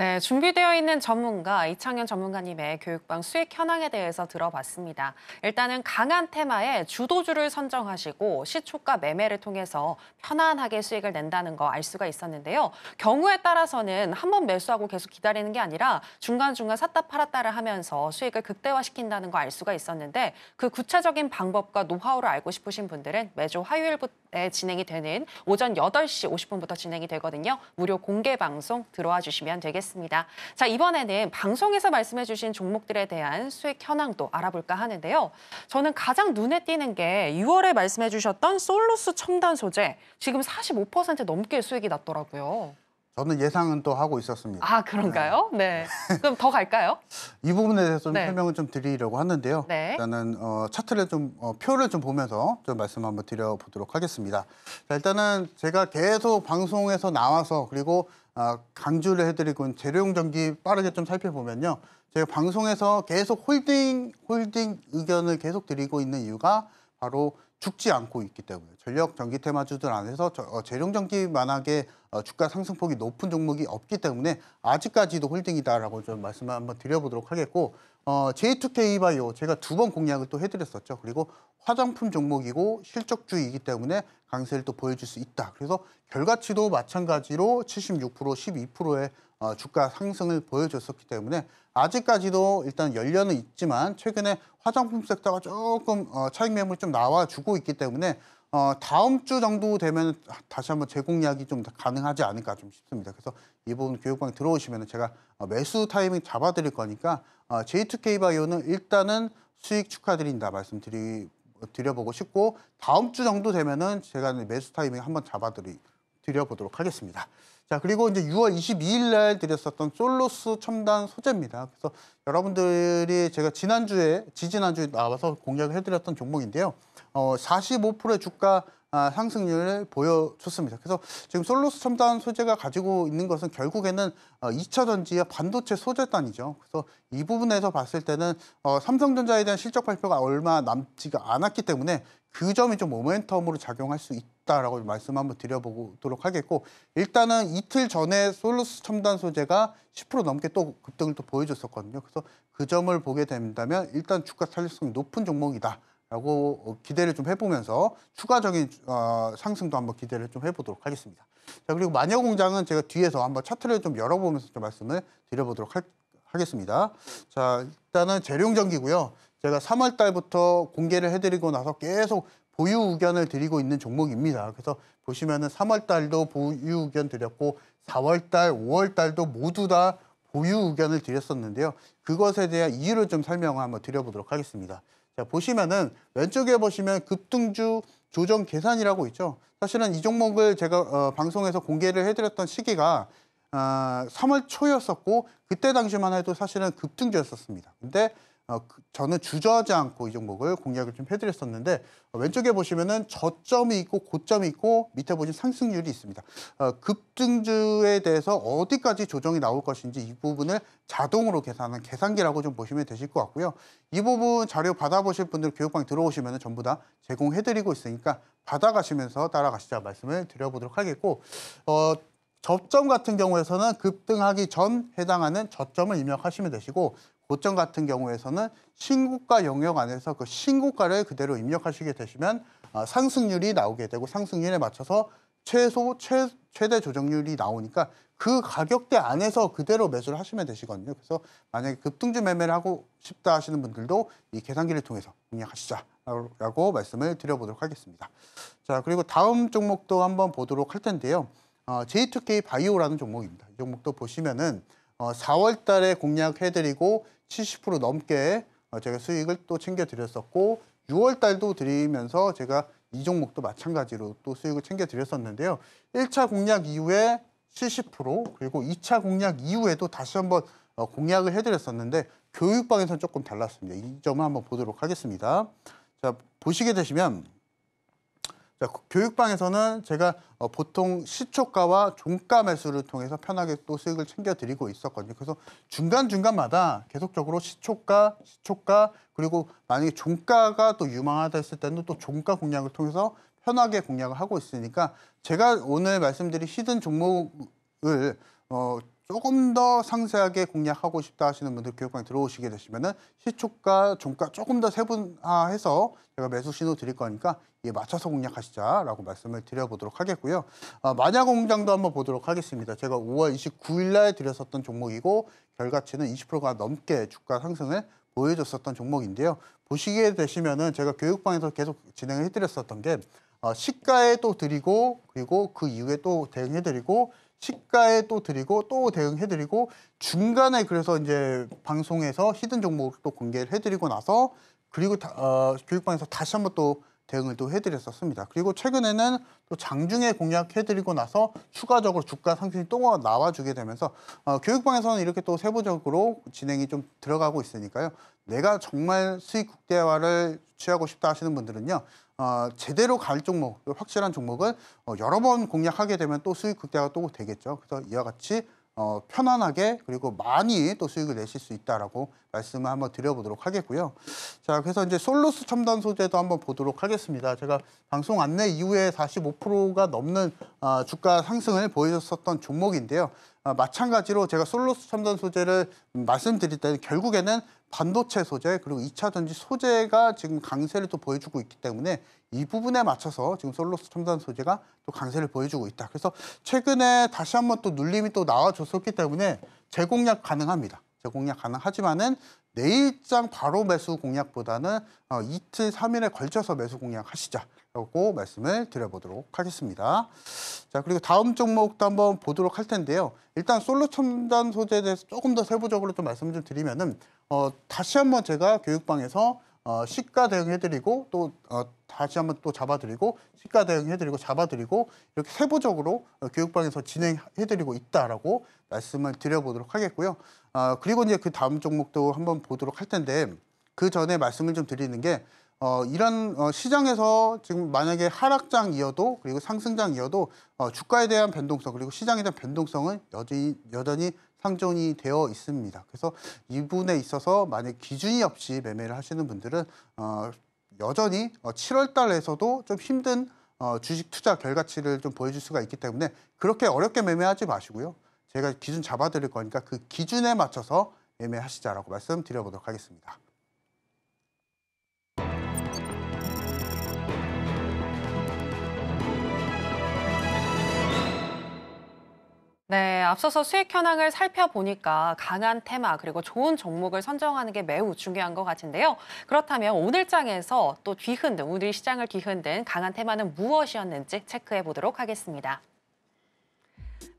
네, 준비되어 있는 전문가 이창현 전문가님의 교육방 수익 현황에 대해서 들어봤습니다. 일단은 강한 테마에 주도주를 선정하시고 시초가 매매를 통해서 편안하게 수익을 낸다는 거 알 수가 있었는데요. 경우에 따라서는 한번 매수하고 계속 기다리는 게 아니라 중간중간 샀다 팔았다를 하면서 수익을 극대화시킨다는 거 알 수가 있었는데 그 구체적인 방법과 노하우를 알고 싶으신 분들은 매주 화요일부터 네, 진행이 되는 오전 8시 50분부터 진행이 되거든요. 무료 공개 방송 들어와 주시면 되겠습니다. 자, 이번에는 방송에서 말씀해 주신 종목들에 대한 수익 현황도 알아볼까 하는데요. 저는 가장 눈에 띄는 게 6월에 말씀해 주셨던 솔루스 첨단 소재 지금 45% 넘게 수익이 났더라고요. 저는 예상은 또 하고 있었습니다. 아 그런가요? 네. 네. 그럼 더 갈까요? 이 부분에 대해서 좀 네. 설명을 좀 드리려고 하는데요. 네. 일단은 어, 차트를 좀 어, 표를 좀 보면서 좀 말씀 한번 드려보도록 하겠습니다. 자, 일단은 제가 계속 방송에서 나와서 그리고 어, 강조를 해드리고 재료용 전기 빠르게 좀 살펴보면요. 제가 방송에서 계속 홀딩 홀딩 의견을 계속 드리고 있는 이유가 바로 죽지 않고 있기 때문에 전력 전기 테마주들 안에서 어, 재룡 전기만하게 어, 주가 상승폭이 높은 종목이 없기 때문에 아직까지도 홀딩이다라고 좀 말씀을 한번 드려보도록 하겠고 어, J2K 바이오 제가 두 번 공략을 또 해드렸었죠. 그리고 화장품 종목이고 실적주이기 의 때문에 강세를 또 보여줄 수 있다. 그래서 결과치도 마찬가지로 76% 12%의 어, 주가 상승을 보여줬었기 때문에 아직까지도 일단 열려는 있지만 최근에 화장품 섹터가 조금 어, 차익 매물 이좀 나와주고 있기 때문에 어, 다음 주 정도 되면 다시 한번 제공 이야기 좀 가능하지 않을까 좀 싶습니다. 그래서 이 부분 교육방 에 들어오시면 제가 어, 매수 타이밍 잡아드릴 거니까 어, J2K 바이오는 일단은 수익 축하드린다 말씀드리 드려보고 싶고 다음 주 정도 되면은 제가 매수 타이밍 한번 잡아드리 드려보도록 하겠습니다. 자 그리고 이제 6월 22일 날 드렸었던 솔로스 첨단 소재입니다. 그래서 여러분들이 제가 지난주에 지지난주에 나와서 공략을 해드렸던 종목인데요. 45%의 어, 주가 아, 상승률을 보여줬습니다. 그래서 지금 솔로스 첨단 소재가 가지고 있는 것은 결국에는 2차 어, 전지의 반도체 소재단이죠. 그래서 이 부분에서 봤을 때는 어, 삼성전자에 대한 실적 발표가 얼마 남지가 않았기 때문에 그 점이 좀 모멘텀으로 작용할 수 있다라고 말씀 한번 드려보도록 하겠고 일단은 이틀 전에 솔로스 첨단 소재가 10% 넘게 또 급등을 또 보여줬었거든요. 그래서 그 점을 보게 된다면 일단 주가 탄력성이 높은 종목이다. 라고 기대를 좀 해보면서 추가적인 어, 상승도 한번 기대를 좀 해보도록 하겠습니다. 자 그리고 마녀공장은 제가 뒤에서 한번 차트를 좀 열어보면서 좀 말씀을 드려보도록 할, 하겠습니다. 자 일단은 재룡전기고요. 제가 3월 달부터 공개를 해드리고 나서 계속 보유 의견을 드리고 있는 종목입니다. 그래서 보시면은 3월 달도 보유 의견 드렸고 4월 달, 5월 달도 모두 다 보유 의견을 드렸었는데요. 그것에 대한 이유를 좀 설명을 한번 드려보도록 하겠습니다. 자, 보시면은 왼쪽에 보시면 급등주 조정 계산이라고 있죠. 사실은 이 종목을 제가 어, 방송에서 공개를 해드렸던 시기가 어, 3월 초였었고 그때 당시만 해도 사실은 급등주였었습니다. 근데 어, 그, 저는 주저하지 않고 이 종목을 공략을 좀 해드렸었는데 어, 왼쪽에 보시면은 저점이 있고 고점이 있고 밑에 보시면 상승률이 있습니다. 어, 급등주에 대해서 어디까지 조정이 나올 것인지 이 부분을 자동으로 계산하는 계산기라고 좀 보시면 되실 것 같고요. 이 부분 자료 받아보실 분들 교육방 에 들어오시면 전부 다 제공해드리고 있으니까 받아가시면서 따라가시자 말씀을 드려보도록 하겠고 어, 저점 같은 경우에서는 급등하기 전 해당하는 저점을 입력하시면 되시고 보점 같은 경우에서는 신고가 영역 안에서 그 신고가를 그대로 입력하시게 되시면 아, 상승률이 나오게 되고 상승률에 맞춰서 최소 최, 최대 조정률이 나오니까 그 가격대 안에서 그대로 매수를 하시면 되시거든요. 그래서 만약에 급등주 매매를 하고 싶다 하시는 분들도 이 계산기를 통해서 공략하시자라고 말씀을 드려보도록 하겠습니다. 자 그리고 다음 종목도 한번 보도록 할 텐데요. 어, J2K 바이오라는 종목입니다. 이 종목도 보시면은 4월 어, 달에 공략해드리고 70% 넘게 어, 제가 수익을 또 챙겨드렸었고 6월 달도 드리면서 제가 이 종목도 마찬가지로 또 수익을 챙겨드렸었는데요. 1차 공략 이후에 70% 그리고 2차 공략 이후에도 다시 한번 어, 공략을 해드렸었는데 교육방에서는 조금 달랐습니다. 이 점을 한번 보도록 하겠습니다. 자 보시게 되시면 자, 교육방에서는 제가 어, 보통 시초가와 종가 매수를 통해서 편하게 또 수익을 챙겨드리고 있었거든요. 그래서 중간중간마다 계속적으로 시초가, 시초가, 그리고 만약에 종가가 또 유망하다 했을 때는 또 종가 공략을 통해서 편하게 공략을 하고 있으니까 제가 오늘 말씀드린 히든 종목을 어, 조금 더 상세하게 공략하고 싶다 하시는 분들 교육방에 들어오시게 되시면은 시초가 종가 조금 더 세분화해서 제가 매수 신호 드릴 거니까 이에 맞춰서 공략하시자라고 말씀을 드려보도록 하겠고요. 아, 어, 마냐 공장도 한번 보도록 하겠습니다. 제가 5월 29일 날 드렸었던 종목이고 결과치는 20%가 넘게 주가 상승을 보여줬었던 종목인데요. 보시게 되시면은 제가 교육방에서 계속 진행을 해드렸었던 게 어, 시가에 또 드리고 그리고 그 이후에 또 대응해드리고 시가에 또 드리고 또 대응해 드리고 중간에 그래서 이제 방송에서 히든 종목도 공개를 해 드리고 나서 그리고 다, 어, 교육방에서 다시 한번 또 대응을 또 해드렸었습니다. 그리고 최근에는 또 장중에 공략해드리고 나서 추가적으로 주가 상승이 또 나와주게 되면서 어, 교육방에서는 이렇게 또 세부적으로 진행이 좀 들어가고 있으니까요. 내가 정말 수익 국대화를 취하고 싶다 하시는 분들은요. 어, 제대로 갈 종목, 확실한 종목은 어, 여러 번 공략하게 되면 또 수익 극대화가 또 되겠죠. 그래서 이와 같이 어, 편안하게 그리고 많이 또 수익을 내실 수 있다라고 말씀을 한번 드려보도록 하겠고요. 자, 그래서 이제 솔루스 첨단 소재도 한번 보도록 하겠습니다. 제가 방송 안내 이후에 45%가 넘는 어, 주가 상승을 보여줬었던 종목인데요. 어, 마찬가지로 제가 솔루스 첨단 소재를 말씀드릴 때는 결국에는 반도체 소재 그리고 2차 전지 소재가 지금 강세를 또 보여주고 있기 때문에 이 부분에 맞춰서 지금 솔로스 첨단 소재가 또 강세를 보여주고 있다. 그래서 최근에 다시 한번 또 눌림이 또 나와줬었기 때문에 재공략 가능합니다. 재공략 가능하지만은 내일장 바로 매수 공략보다는 어, 이틀, 삼일에 걸쳐서 매수 공략하시자라고 말씀을 드려보도록 하겠습니다. 자, 그리고 다음 종목도 한번 보도록 할 텐데요. 일단 솔로 첨단 소재에 대해서 조금 더 세부적으로 좀 말씀을 좀 드리면은 어, 다시 한번 제가 교육방에서 어, 시가 대응해드리고 또 어, 다시 한번 또 잡아드리고 시가 대응해드리고 잡아드리고 이렇게 세부적으로 어, 교육방에서 진행해드리고 있다라고 말씀을 드려보도록 하겠고요. 어, 그리고 이제 그 다음 종목도 한번 보도록 할 텐데 그 전에 말씀을 좀 드리는 게 어, 이런 어, 시장에서 지금 만약에 하락장이어도 그리고 상승장이어도 어, 주가에 대한 변동성 그리고 시장에 대한 변동성은 여전히 여전히 상정이 되어 있습니다. 그래서 이 부분에 있어서 만약 기준이 없이 매매를 하시는 분들은 어, 여전히 7월 어, 달에서도 좀 힘든 어, 주식 투자 결과치를 좀 보여줄 수가 있기 때문에 그렇게 어렵게 매매하지 마시고요. 제가 기준 잡아드릴 거니까 그 기준에 맞춰서 매매하시자라고 말씀드려보도록 하겠습니다. 네, 앞서서 수익 현황을 살펴보니까 강한 테마 그리고 좋은 종목을 선정하는 게 매우 중요한 것 같은데요. 그렇다면 오늘 장에서 또 뒤흔든 오늘 시장을 뒤흔든 강한 테마는 무엇이었는지 체크해 보도록 하겠습니다.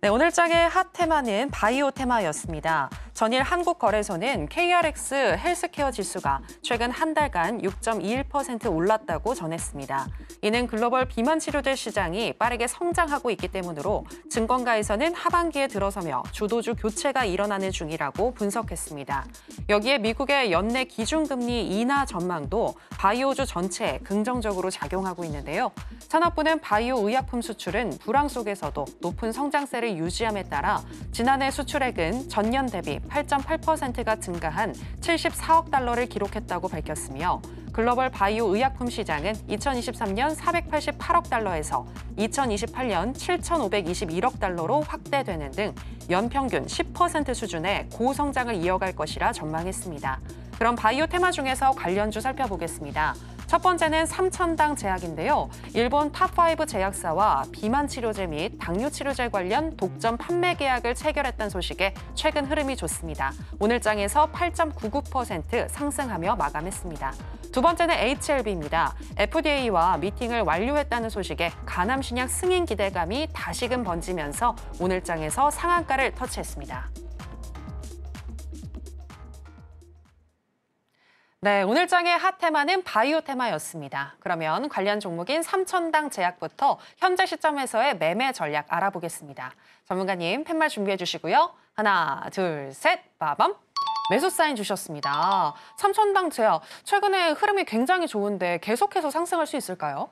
네, 오늘 장의 핫 테마는 바이오 테마였습니다. 전일 한국거래소는 KRX 헬스케어 지수가 최근 한 달간 6.21% 올랐다고 전했습니다. 이는 글로벌 비만 치료제 시장이 빠르게 성장하고 있기 때문으로 증권가에서는 하반기에 들어서며 주도주 교체가 일어나는 중이라고 분석했습니다. 여기에 미국의 연내 기준금리 인하 전망도 바이오주 전체에 긍정적으로 작용하고 있는데요. 산업부는 바이오 의약품 수출은 불황 속에서도 높은 성장세를 수준을 유지함에 따라 지난해 수출액은 전년 대비 8.8%가 증가한 74억 달러를 기록했다고 밝혔으며 글로벌 바이오 의약품 시장은 2023년 488억 달러에서 2028년 7,521억 달러로 확대되는 등 연평균 10% 수준의 고성장을 이어갈 것이라 전망했습니다. 그럼 바이오 테마 중에서 관련주 살펴보겠습니다. 첫 번째는 삼천당 제약인데요. 일본 탑5 제약사와 비만 치료제 및 당뇨 치료제 관련 독점 판매 계약을 체결했다는 소식에 최근 흐름이 좋습니다. 오늘장에서 8.99% 상승하며 마감했습니다. 두 번째는 HLB입니다. FDA와 미팅을 완료했다는 소식에 간암 신약 승인 기대감이 다시금 번지면서 오늘장에서 상한가를 터치했습니다. 네, 오늘 장의 핫 테마는 바이오 테마였습니다. 그러면 관련 종목인 삼천당 제약부터 현재 시점에서의 매매 전략 알아보겠습니다. 전문가님 팻말 준비해 주시고요. 하나, 둘, 셋, 빠밤! 매수 사인 주셨습니다. 삼천당 제약, 최근에 흐름이 굉장히 좋은데 계속해서 상승할 수 있을까요?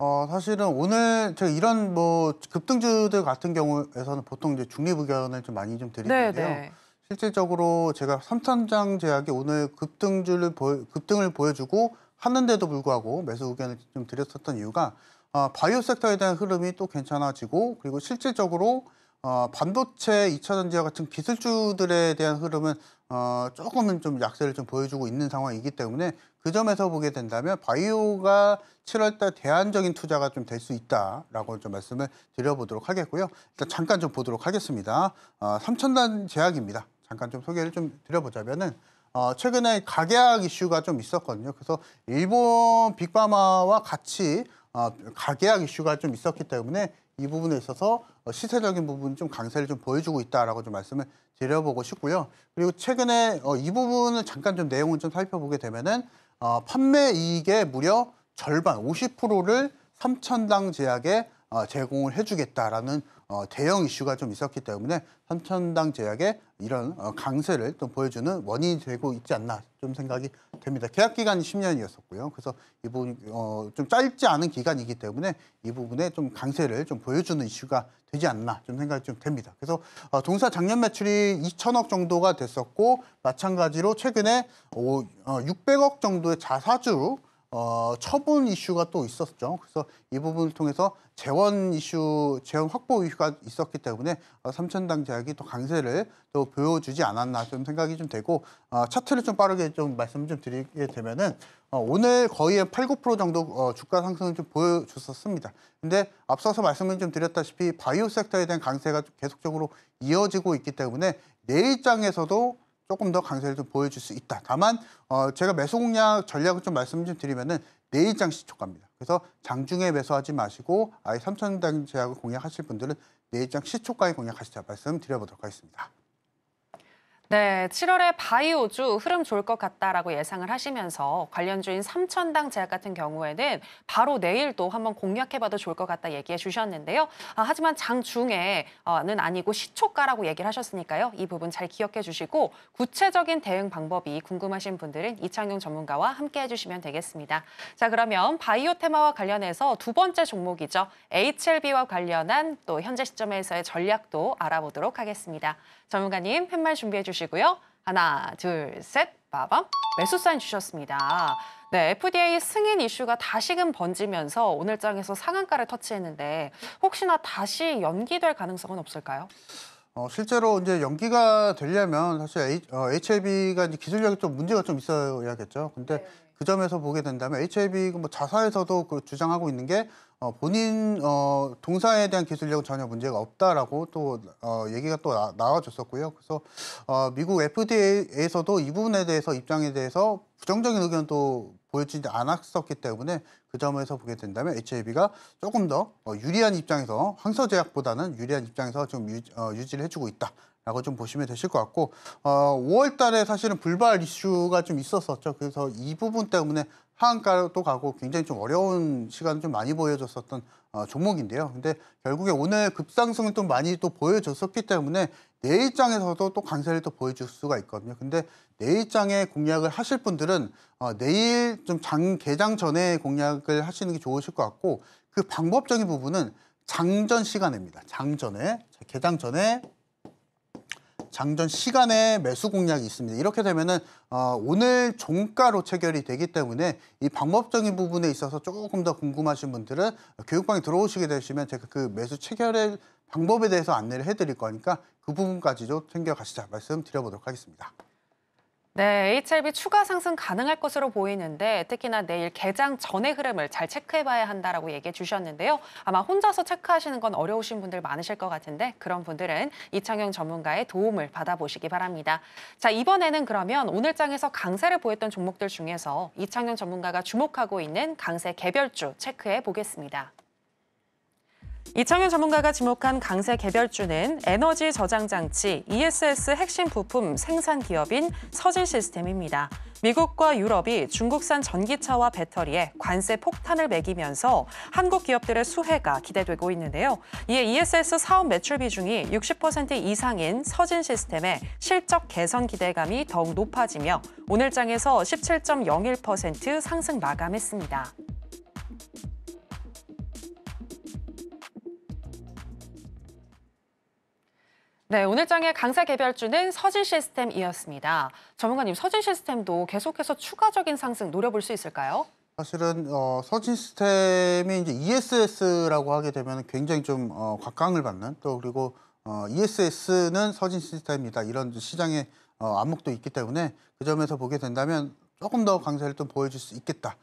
어, 사실은 오늘 저 이런 뭐 급등주들 같은 경우에서는 보통 이제 중립 의견을 좀 많이 좀 드리는데요. 네네. 네. 실질적으로 제가 삼천장 제약이 오늘 급등주를 보여, 급등을 보여주고 하는데도 불구하고 매수 의견을 좀 드렸었던 이유가 어, 바이오 섹터에 대한 흐름이 또 괜찮아지고 그리고 실질적으로 어, 반도체, 2차전지와 같은 기술주들에 대한 흐름은 어, 조금은 좀 약세를 좀 보여주고 있는 상황이기 때문에 그 점에서 보게 된다면 바이오가 7월달 대안적인 투자가 좀 될 수 있다라고 좀 말씀을 드려보도록 하겠고요. 일단 잠깐 좀 보도록 하겠습니다. 어, 3천단 제약입니다. 잠깐 좀 소개를 좀 드려보자면은 어, 최근에 가계약 이슈가 좀 있었거든요. 그래서 일본 빅바마와 같이 어, 가계약 이슈가 좀 있었기 때문에 이 부분에 있어서 어, 시세적인 부분좀 강세를 좀 보여주고 있다라고 좀 말씀을 드려보고 싶고요. 그리고 최근에 어, 이 부분을 잠깐 좀 내용을 좀 살펴보게 되면은 어, 판매 이익의 무려 절반 50%를 3천당 제약에 어, 제공을 해주겠다라는 어, 대형 이슈가 좀 있었기 때문에 삼천당 제약의 이런 어, 강세를 좀 보여주는 원인이 되고 있지 않나 좀 생각이 됩니다. 계약 기간이 10년이었었고요. 그래서 이 부분 어, 좀 짧지 않은 기간이기 때문에 이 부분에 좀 강세를 좀 보여주는 이슈가 되지 않나 좀 생각이 좀 됩니다. 그래서 어, 동사 작년 매출이 2천억 정도가 됐었고 마찬가지로 최근에 오, 어, 600억 정도의 자사주 어, 처분 이슈가 또 있었죠. 그래서 이 부분을 통해서 재원 이슈, 재원 확보 이슈가 있었기 때문에 어, 삼천당 제약이 또 강세를 또 보여주지 않았나 좀 생각이 좀 되고 어, 차트를 좀 빠르게 좀 말씀 좀 드리게 되면은 어, 오늘 거의 8, 9% 정도 어, 주가 상승을 좀 보여줬었습니다. 근데 앞서서 말씀을 좀 드렸다시피 바이오 섹터에 대한 강세가 계속적으로 이어지고 있기 때문에 내일장에서도 조금 더 강세를 좀 보여줄 수 있다. 다만 어, 제가 매수 공략 전략을 좀 말씀 좀 드리면은 내일 장시 초가입니다. 그래서 장중에 매수하지 마시고 아예 삼천 단제약을 공략하실 분들은 내일 장 시초가에 공략하시자 말씀 드려보도록 하겠습니다. 네, 7월에 바이오주 흐름 좋을 것 같다라고 예상을 하시면서 관련주인 삼천당 제약 같은 경우에는 바로 내일 또 한번 공략해봐도 좋을 것 같다 얘기해 주셨는데요. 아, 하지만 장중에는 아니고 시초가라고 얘기를 하셨으니까요. 이 부분 잘 기억해 주시고 구체적인 대응 방법이 궁금하신 분들은 이창용 전문가와 함께 해주시면 되겠습니다. 자, 그러면 바이오 테마와 관련해서 두 번째 종목이죠. HLB와 관련한 또 현재 시점에서의 전략도 알아보도록 하겠습니다. 전문가님 팻말 준비해 주시고요. 하나, 둘, 셋, 빠밤. 매수 사인 주셨습니다. 네, FDA 승인 이슈가 다시금 번지면서 오늘장에서 상한가를 터치했는데 혹시나 다시 연기될 가능성은 없을까요? 어, 실제로 이제 연기가 되려면 사실 H, 어, HLB가 이제 기술력이 좀 문제가 좀 있어야겠죠. 근데 네. 그 점에서 보게 된다면 HIV 그 뭐 자사에서도 그 주장하고 있는 게 어, 본인 어, 동사에 대한 기술력은 전혀 문제가 없다라고 또 어, 얘기가 또 나, 나와줬었고요. 그래서 어, 미국 FDA에서도 이 부분에 대해서 입장에 대해서 부정적인 의견도 보여지지 않았었기 때문에 그 점에서 보게 된다면 HIV가 조금 더 어, 유리한 입장에서 황서 제약보다는 유리한 입장에서 좀 유, 어, 유지를 해주고 있다. 라고 좀 보시면 되실 것 같고 어, 5월 달에 사실은 불발 이슈가 좀 있었었죠. 그래서 이 부분 때문에 하한가도 가고 굉장히 좀 어려운 시간을 좀 많이 보여줬었던 어, 종목인데요. 근데 결국에 오늘 급상승을 또 많이 또 보여줬었기 때문에 내일장에서도 또 강세를 또 보여줄 수가 있거든요. 근데 내일장에 공략을 하실 분들은 어, 내일 좀 장 개장 전에 공략을 하시는 게 좋으실 것 같고 그 방법적인 부분은 장전 시간입니다. 장전에 개장 전에 장전 시간에 매수 공략이 있습니다. 이렇게 되면은 어, 오늘 종가로 체결이 되기 때문에 이 방법적인 부분에 있어서 조금 더 궁금하신 분들은 교육방에 들어오시게 되시면 제가 그 매수 체결의 방법에 대해서 안내를 해드릴 거니까 그 부분까지도 챙겨가시자 말씀드려보도록 하겠습니다. 네, HLB 추가 상승 가능할 것으로 보이는데 특히나 내일 개장 전의 흐름을 잘 체크해봐야 한다라고 얘기해 주셨는데요. 아마 혼자서 체크하시는 건 어려우신 분들 많으실 것 같은데 그런 분들은 이창영 전문가의 도움을 받아보시기 바랍니다. 자, 이번에는 그러면 오늘 장에서 강세를 보였던 종목들 중에서 이창영 전문가가 주목하고 있는 강세 개별주 체크해 보겠습니다. 이창현 전문가가 지목한 강세 개별주는 에너지 저장 장치 ESS 핵심 부품 생산 기업인 서진 시스템입니다. 미국과 유럽이 중국산 전기차와 배터리에 관세 폭탄을 매기면서 한국 기업들의 수혜가 기대되고 있는데요. 이에 ESS 사업 매출 비중이 60% 이상인 서진 시스템의 실적 개선 기대감이 더욱 높아지며 오늘 장에서 17.01% 상승 마감했습니다. 네, 오늘장의 강사 개별주는 서진 시스템이었습니다. 전문가님, 서진 시스템도 계속해서 추가적인 상승 노려볼 수 있을까요? 사실은 어, 서진 시스템이 이제 ESS라고 하게 되면 굉장히 좀 어, 곽강을 받는 또 그리고 어, ESS는 서진 시스템이다 이런 시장의 어, 안목도 있기 때문에 그 점에서 보게 된다면 조금 더 강세를 좀 보여줄 수 있겠다.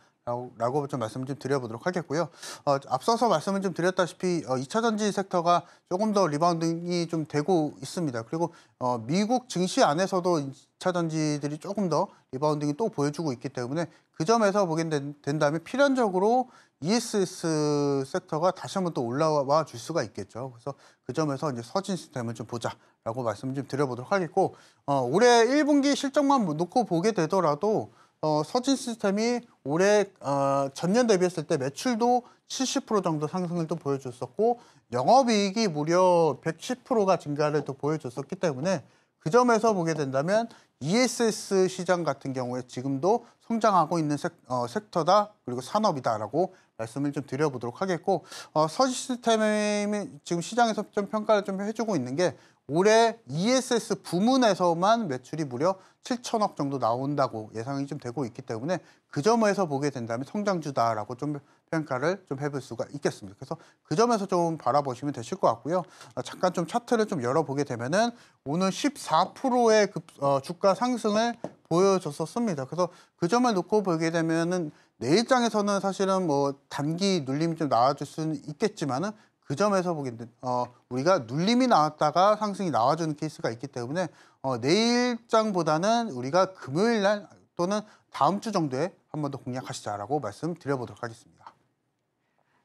라고 좀 말씀을 좀 드려보도록 하겠고요. 어, 앞서서 말씀을 좀 드렸다시피 어, 2차 전지 섹터가 조금 더 리바운딩이 좀 되고 있습니다. 그리고 어, 미국 증시 안에서도 2차 전지들이 조금 더 리바운딩이 또 보여주고 있기 때문에 그 점에서 보게 된, 된다면 필연적으로 ESS 섹터가 다시 한번 또 올라와 줄 수가 있겠죠. 그래서 그 점에서 이제 서진 시스템을 좀 보자라고 말씀을 좀 드려보도록 하겠고 어, 올해 1분기 실적만 놓고 보게 되더라도 어, 서진 시스템이 올해 어, 전년 대비했을 때 매출도 70% 정도 상승을 또 보여줬었고 영업이익이 무려 110%가 증가를 또 보여줬었기 때문에 그 점에서 보게 된다면 ESS 시장 같은 경우에 지금도 성장하고 있는 섹, 어, 섹터다 그리고 산업이다라고 말씀을 좀 드려보도록 하겠고 어, 서지 시스템이 지금 시장에서 좀 평가를 좀 해주고 있는 게 올해 ESS 부문에서만 매출이 무려 7천억 정도 나온다고 예상이 좀 되고 있기 때문에 그 점에서 보게 된다면 성장주다라고 좀 평가를 좀 해볼 수가 있겠습니다. 그래서 그 점에서 좀 바라보시면 되실 것 같고요. 어, 잠깐 좀 차트를 좀 열어보게 되면은 오늘 14%의 급, 어, 주가 상승을 보여줬었습니다. 그래서 그 점을 놓고 보게 되면은 내일장에서는 사실은 뭐 단기 눌림이 좀 나와줄 수는 있겠지만은 그 점에서 보기 어, 우리가 눌림이 나왔다가 상승이 나와주는 케이스가 있기 때문에 어, 내일장보다는 우리가 금요일 날 또는 다음 주 정도에 한 번 더 공략하시자라고 말씀드려보도록 하겠습니다.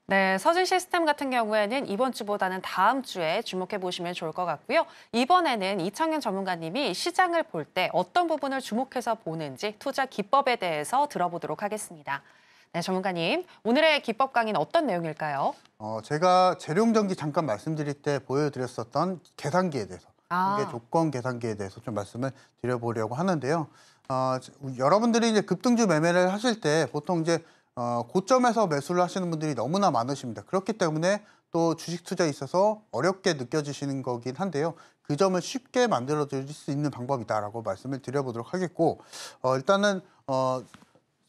네, 서진 시스템 같은 경우에는 이번 주보다는 다음 주에 주목해 보시면 좋을 것 같고요. 이번에는 이창현 전문가님이 시장을 볼 때 어떤 부분을 주목해서 보는지 투자 기법에 대해서 들어보도록 하겠습니다. 네, 전문가님. 오늘의 기법 강의는 어떤 내용일까요? 어, 제가 재료용전기 잠깐 말씀드릴 때 보여드렸었던 계산기에 대해서 아. 이게 조건 계산기에 대해서 좀 말씀을 드려보려고 하는데요. 어, 여러분들이 이제 급등주 매매를 하실 때 보통 이제 어, 고점에서 매수를 하시는 분들이 너무나 많으십니다. 그렇기 때문에 또 주식 투자에 있어서 어렵게 느껴지시는 거긴 한데요. 그 점을 쉽게 만들어 드릴 수 있는 방법이다라고 말씀을 드려보도록 하겠고 어, 일단은 어,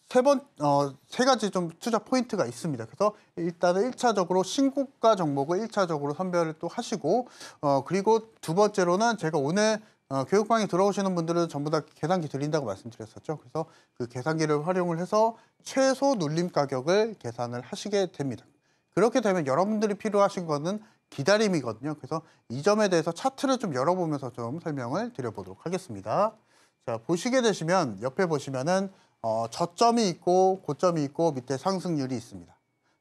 세 번, 어, 세 가지 좀 투자 포인트가 있습니다. 그래서 일단은 1차적으로 신고가 종목을 1차적으로 선별을 또 하시고, 어, 그리고 두 번째로는 제가 오늘 어, 교육방에 들어오시는 분들은 전부 다 계산기 드린다고 말씀드렸었죠. 그래서 그 계산기를 활용을 해서 최소 눌림 가격을 계산을 하시게 됩니다. 그렇게 되면 여러분들이 필요하신 거는 기다림이거든요. 그래서 이 점에 대해서 차트를 좀 열어보면서 좀 설명을 드려보도록 하겠습니다. 자, 보시게 되시면 옆에 보시면은 어, 저점이 있고 고점이 있고 밑에 상승률이 있습니다.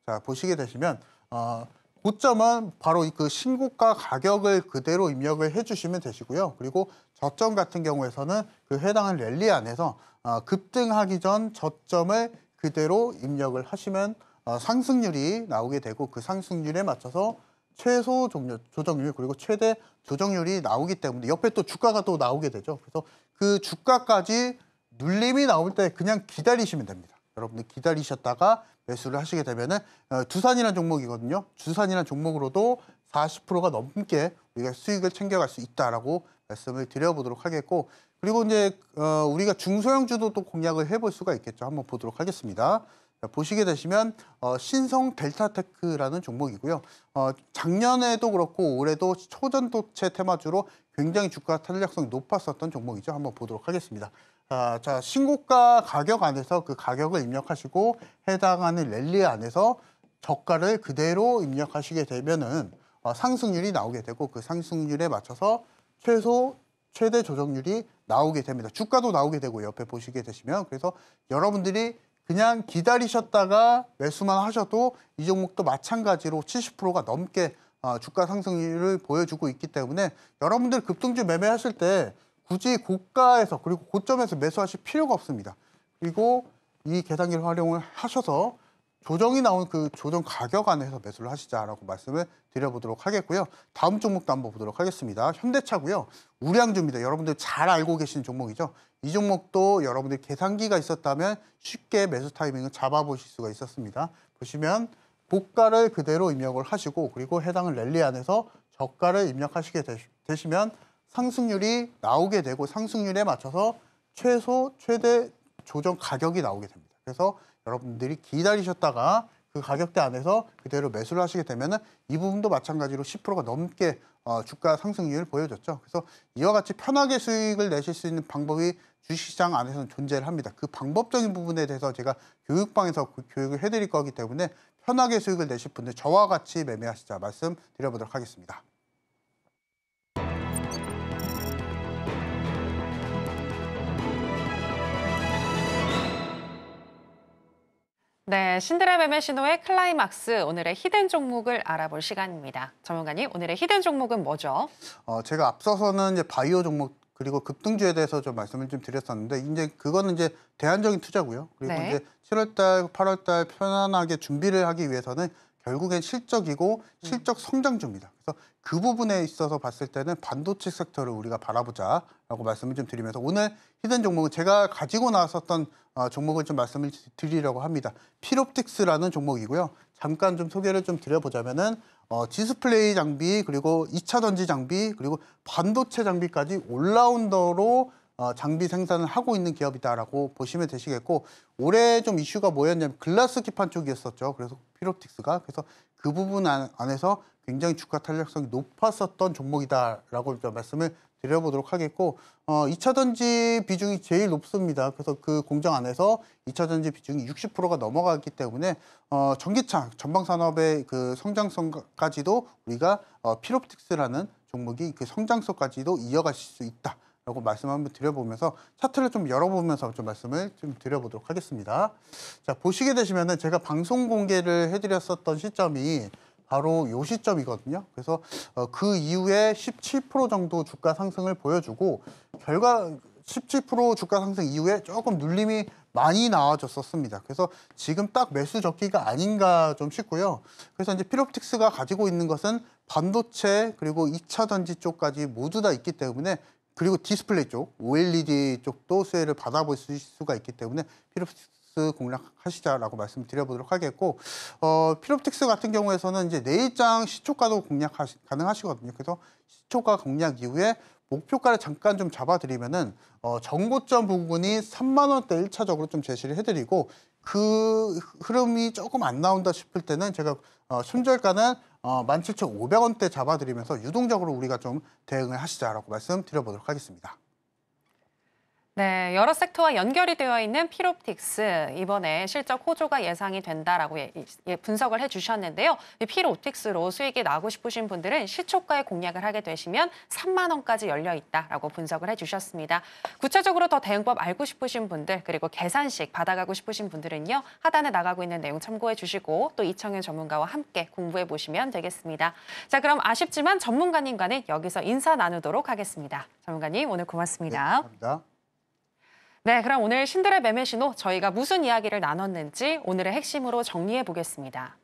자 보시게 되시면 어, 고점은 바로 그 신고가 가격을 그대로 입력을 해주시면 되시고요. 그리고 저점 같은 경우에서는 그 해당한 랠리 안에서 어, 급등하기 전 저점을 그대로 입력을 하시면 어, 상승률이 나오게 되고 그 상승률에 맞춰서 최소 종료, 조정률 그리고 최대 조정률이 나오기 때문에 옆에 또 주가가 또 나오게 되죠. 그래서 그 주가까지 눌림이 나올 때 그냥 기다리시면 됩니다. 여러분들 기다리셨다가 매수를 하시게 되면은 어, 두산이란 종목이거든요. 두산이란 종목으로도 40%가 넘게 우리가 수익을 챙겨갈 수 있다라고 말씀을 드려보도록 하겠고 그리고 이제 어, 우리가 중소형주도 또 공략을 해볼 수가 있겠죠. 한번 보도록 하겠습니다. 보시게 되시면 어, 신성 델타테크라는 종목이고요. 어, 작년에도 그렇고 올해도 초전도체 테마주로 굉장히 주가 탄력성이 높았었던 종목이죠. 한번 보도록 하겠습니다. 아, 자, 신고가 가격 안에서 그 가격을 입력하시고 해당하는 랠리 안에서 저가를 그대로 입력하시게 되면은 어, 상승률이 나오게 되고 그 상승률에 맞춰서 최소 최대 조정률이 나오게 됩니다. 주가도 나오게 되고 옆에 보시게 되시면 그래서 여러분들이 그냥 기다리셨다가 매수만 하셔도 이 종목도 마찬가지로 70%가 넘게 어, 주가 상승률을 보여주고 있기 때문에 여러분들 급등주 매매하실 때 굳이 고가에서 그리고 고점에서 매수하실 필요가 없습니다. 그리고 이 계산기를 활용을 하셔서 조정이 나온 그 조정 가격 안에서 매수를 하시자라고 말씀을 드려보도록 하겠고요. 다음 종목도 한번 보도록 하겠습니다. 현대차고요. 우량주입니다. 여러분들 잘 알고 계신 종목이죠. 이 종목도 여러분들 계산기가 있었다면 쉽게 매수 타이밍을 잡아보실 수가 있었습니다. 보시면 고가를 그대로 입력을 하시고 그리고 해당 랠리 안에서 저가를 입력하시게 되시면 상승률이 나오게 되고 상승률에 맞춰서 최소, 최대 조정 가격이 나오게 됩니다. 그래서 여러분들이 기다리셨다가 그 가격대 안에서 그대로 매수를 하시게 되면 이 부분도 마찬가지로 10%가 넘게 어, 주가 상승률 을 보여줬죠. 그래서 이와 같이 편하게 수익을 내실 수 있는 방법이 주식시장 안에서는 존재를 합니다. 그 방법적인 부분에 대해서 제가 교육방에서 그 교육을 해드릴 거기 때문에 편하게 수익을 내실 분들 저와 같이 매매하시자 말씀드려보도록 하겠습니다. 네, 신드라 매매 신호의 클라이막스 오늘의 히든 종목을 알아볼 시간입니다. 전문가님, 오늘의 히든 종목은 뭐죠? 어, 제가 앞서서는 이제 바이오 종목 그리고 급등주에 대해서 좀 말씀을 좀 드렸었는데 이제 그거는 이제 대안적인 투자고요. 그리고 네. 이제 7월달, 8월달 편안하게 준비를 하기 위해서는 결국엔 실적이고 네. 실적 성장주입니다. 그래서 그 부분에 있어서 봤을 때는 반도체 섹터를 우리가 바라보자라고 말씀을 좀 드리면서 오늘 히든 종목은 제가 가지고 나왔었던 어, 종목을 좀 말씀을 드리려고 합니다. 피롭틱스라는 종목이고요. 잠깐 좀 소개를 좀 드려보자면은 어, 디스플레이 장비 그리고 2차 전지 장비 그리고 반도체 장비까지 올라운더로 어, 장비 생산을 하고 있는 기업이다라고 보시면 되시겠고 올해 좀 이슈가 뭐였냐면 글라스 기판 쪽이었었죠. 그래서 피로틱스가 그래서 그 부분 안, 에서 굉장히 주가 탄력성이 높았었던 종목이다라고 일단 말씀을 드려보도록 하겠고 어, 2차 전지 비중이 제일 높습니다. 그래서 그 공장 안에서 2차 전지 비중이 60%가 넘어갔기 때문에 어, 전기차 전방 산업의 그 성장성까지도 우리가 어, 피로틱스라는 종목이 그 성장성까지도 이어갈 수 있다. 라고 말씀 한번 드려보면서 차트를 좀 열어보면서 좀 말씀을 좀 드려보도록 하겠습니다. 자, 보시게 되시면은 제가 방송 공개를 해드렸었던 시점이 바로 요 시점이거든요. 그래서 어, 그 이후에 17% 정도 주가 상승을 보여주고 결과 17% 주가 상승 이후에 조금 눌림이 많이 나와졌었습니다 그래서 지금 딱 매수 적기가 아닌가 좀 싶고요. 그래서 이제 피롭틱스가 가지고 있는 것은 반도체 그리고 2차 전지 쪽까지 모두 다 있기 때문에 그리고 디스플레이 쪽, OLED 쪽도 수혜를 받아보실 수가 있기 때문에 필옵틱스 공략하시자라고 말씀드려보도록 하겠고 어, 필옵틱스 같은 경우에서는 이제 내일장 시초가도 공략 가능하시거든요. 그래서 시초가 공략 이후에 목표가를 잠깐 좀 잡아드리면은 어, 정고점 부분이 3만 원대 1차적으로 좀 제시를 해드리고 그 흐름이 조금 안 나온다 싶을 때는 제가 어, 손절가는 어, 17,500원대 잡아드리면서 유동적으로 우리가 좀 대응을 하시자라고 말씀드려보도록 하겠습니다. 네, 여러 섹터와 연결이 되어 있는 피로옵틱스 이번에 실적 호조가 예상이 된다라고 예, 예, 분석을 해주셨는데요. 피로옵틱스로 수익이 나고 싶으신 분들은 시초가에 공략을 하게 되시면 3만 원까지 열려 있다라고 분석을 해주셨습니다. 구체적으로 더 대응법 알고 싶으신 분들 그리고 계산식 받아가고 싶으신 분들은요 하단에 나가고 있는 내용 참고해 주시고 또 이청현 전문가와 함께 공부해 보시면 되겠습니다. 자, 그럼 아쉽지만 전문가님과는 여기서 인사 나누도록 하겠습니다. 전문가님 오늘 고맙습니다 네, 감사합니다. 네, 그럼 오늘 신들의 매매 신호 저희가 무슨 이야기를 나눴는지 오늘의 핵심으로 정리해 보겠습니다.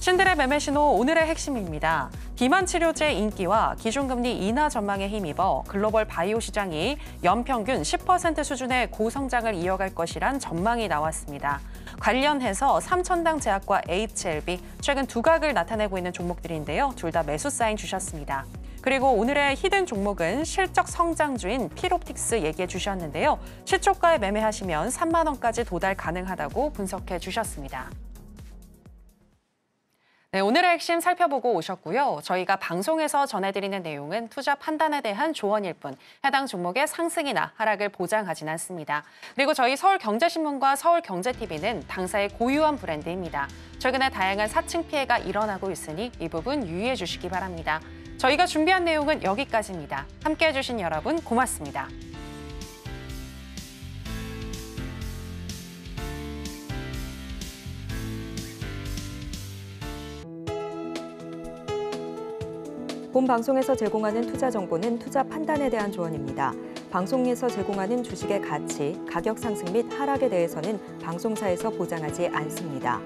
신들의 매매 신호 오늘의 핵심입니다. 비만 치료제 인기와 기준금리 인하 전망에 힘입어 글로벌 바이오 시장이 연평균 10% 수준의 고성장을 이어갈 것이란 전망이 나왔습니다. 관련해서 삼천당 제약과 HLB 최근 두각을 나타내고 있는 종목들인데요. 둘 다 매수 사인 주셨습니다. 그리고 오늘의 히든 종목은 실적 성장주인 피롭틱스 얘기해 주셨는데요. 시초가에 매매하시면 3만 원까지 도달 가능하다고 분석해 주셨습니다. 네, 오늘의 핵심 살펴보고 오셨고요. 저희가 방송에서 전해드리는 내용은 투자 판단에 대한 조언일 뿐 해당 종목의 상승이나 하락을 보장하진 않습니다. 그리고 저희 서울경제신문과 서울경제TV는 당사의 고유한 브랜드입니다. 최근에 다양한 사칭 피해가 일어나고 있으니 이 부분 유의해 주시기 바랍니다. 저희가 준비한 내용은 여기까지입니다. 함께해 주신 여러분 고맙습니다. 본 방송에서 제공하는 투자 정보는 투자 판단에 대한 조언입니다. 방송에서 제공하는 주식의 가치, 가격 상승 및 하락에 대해서는 방송사에서 보장하지 않습니다.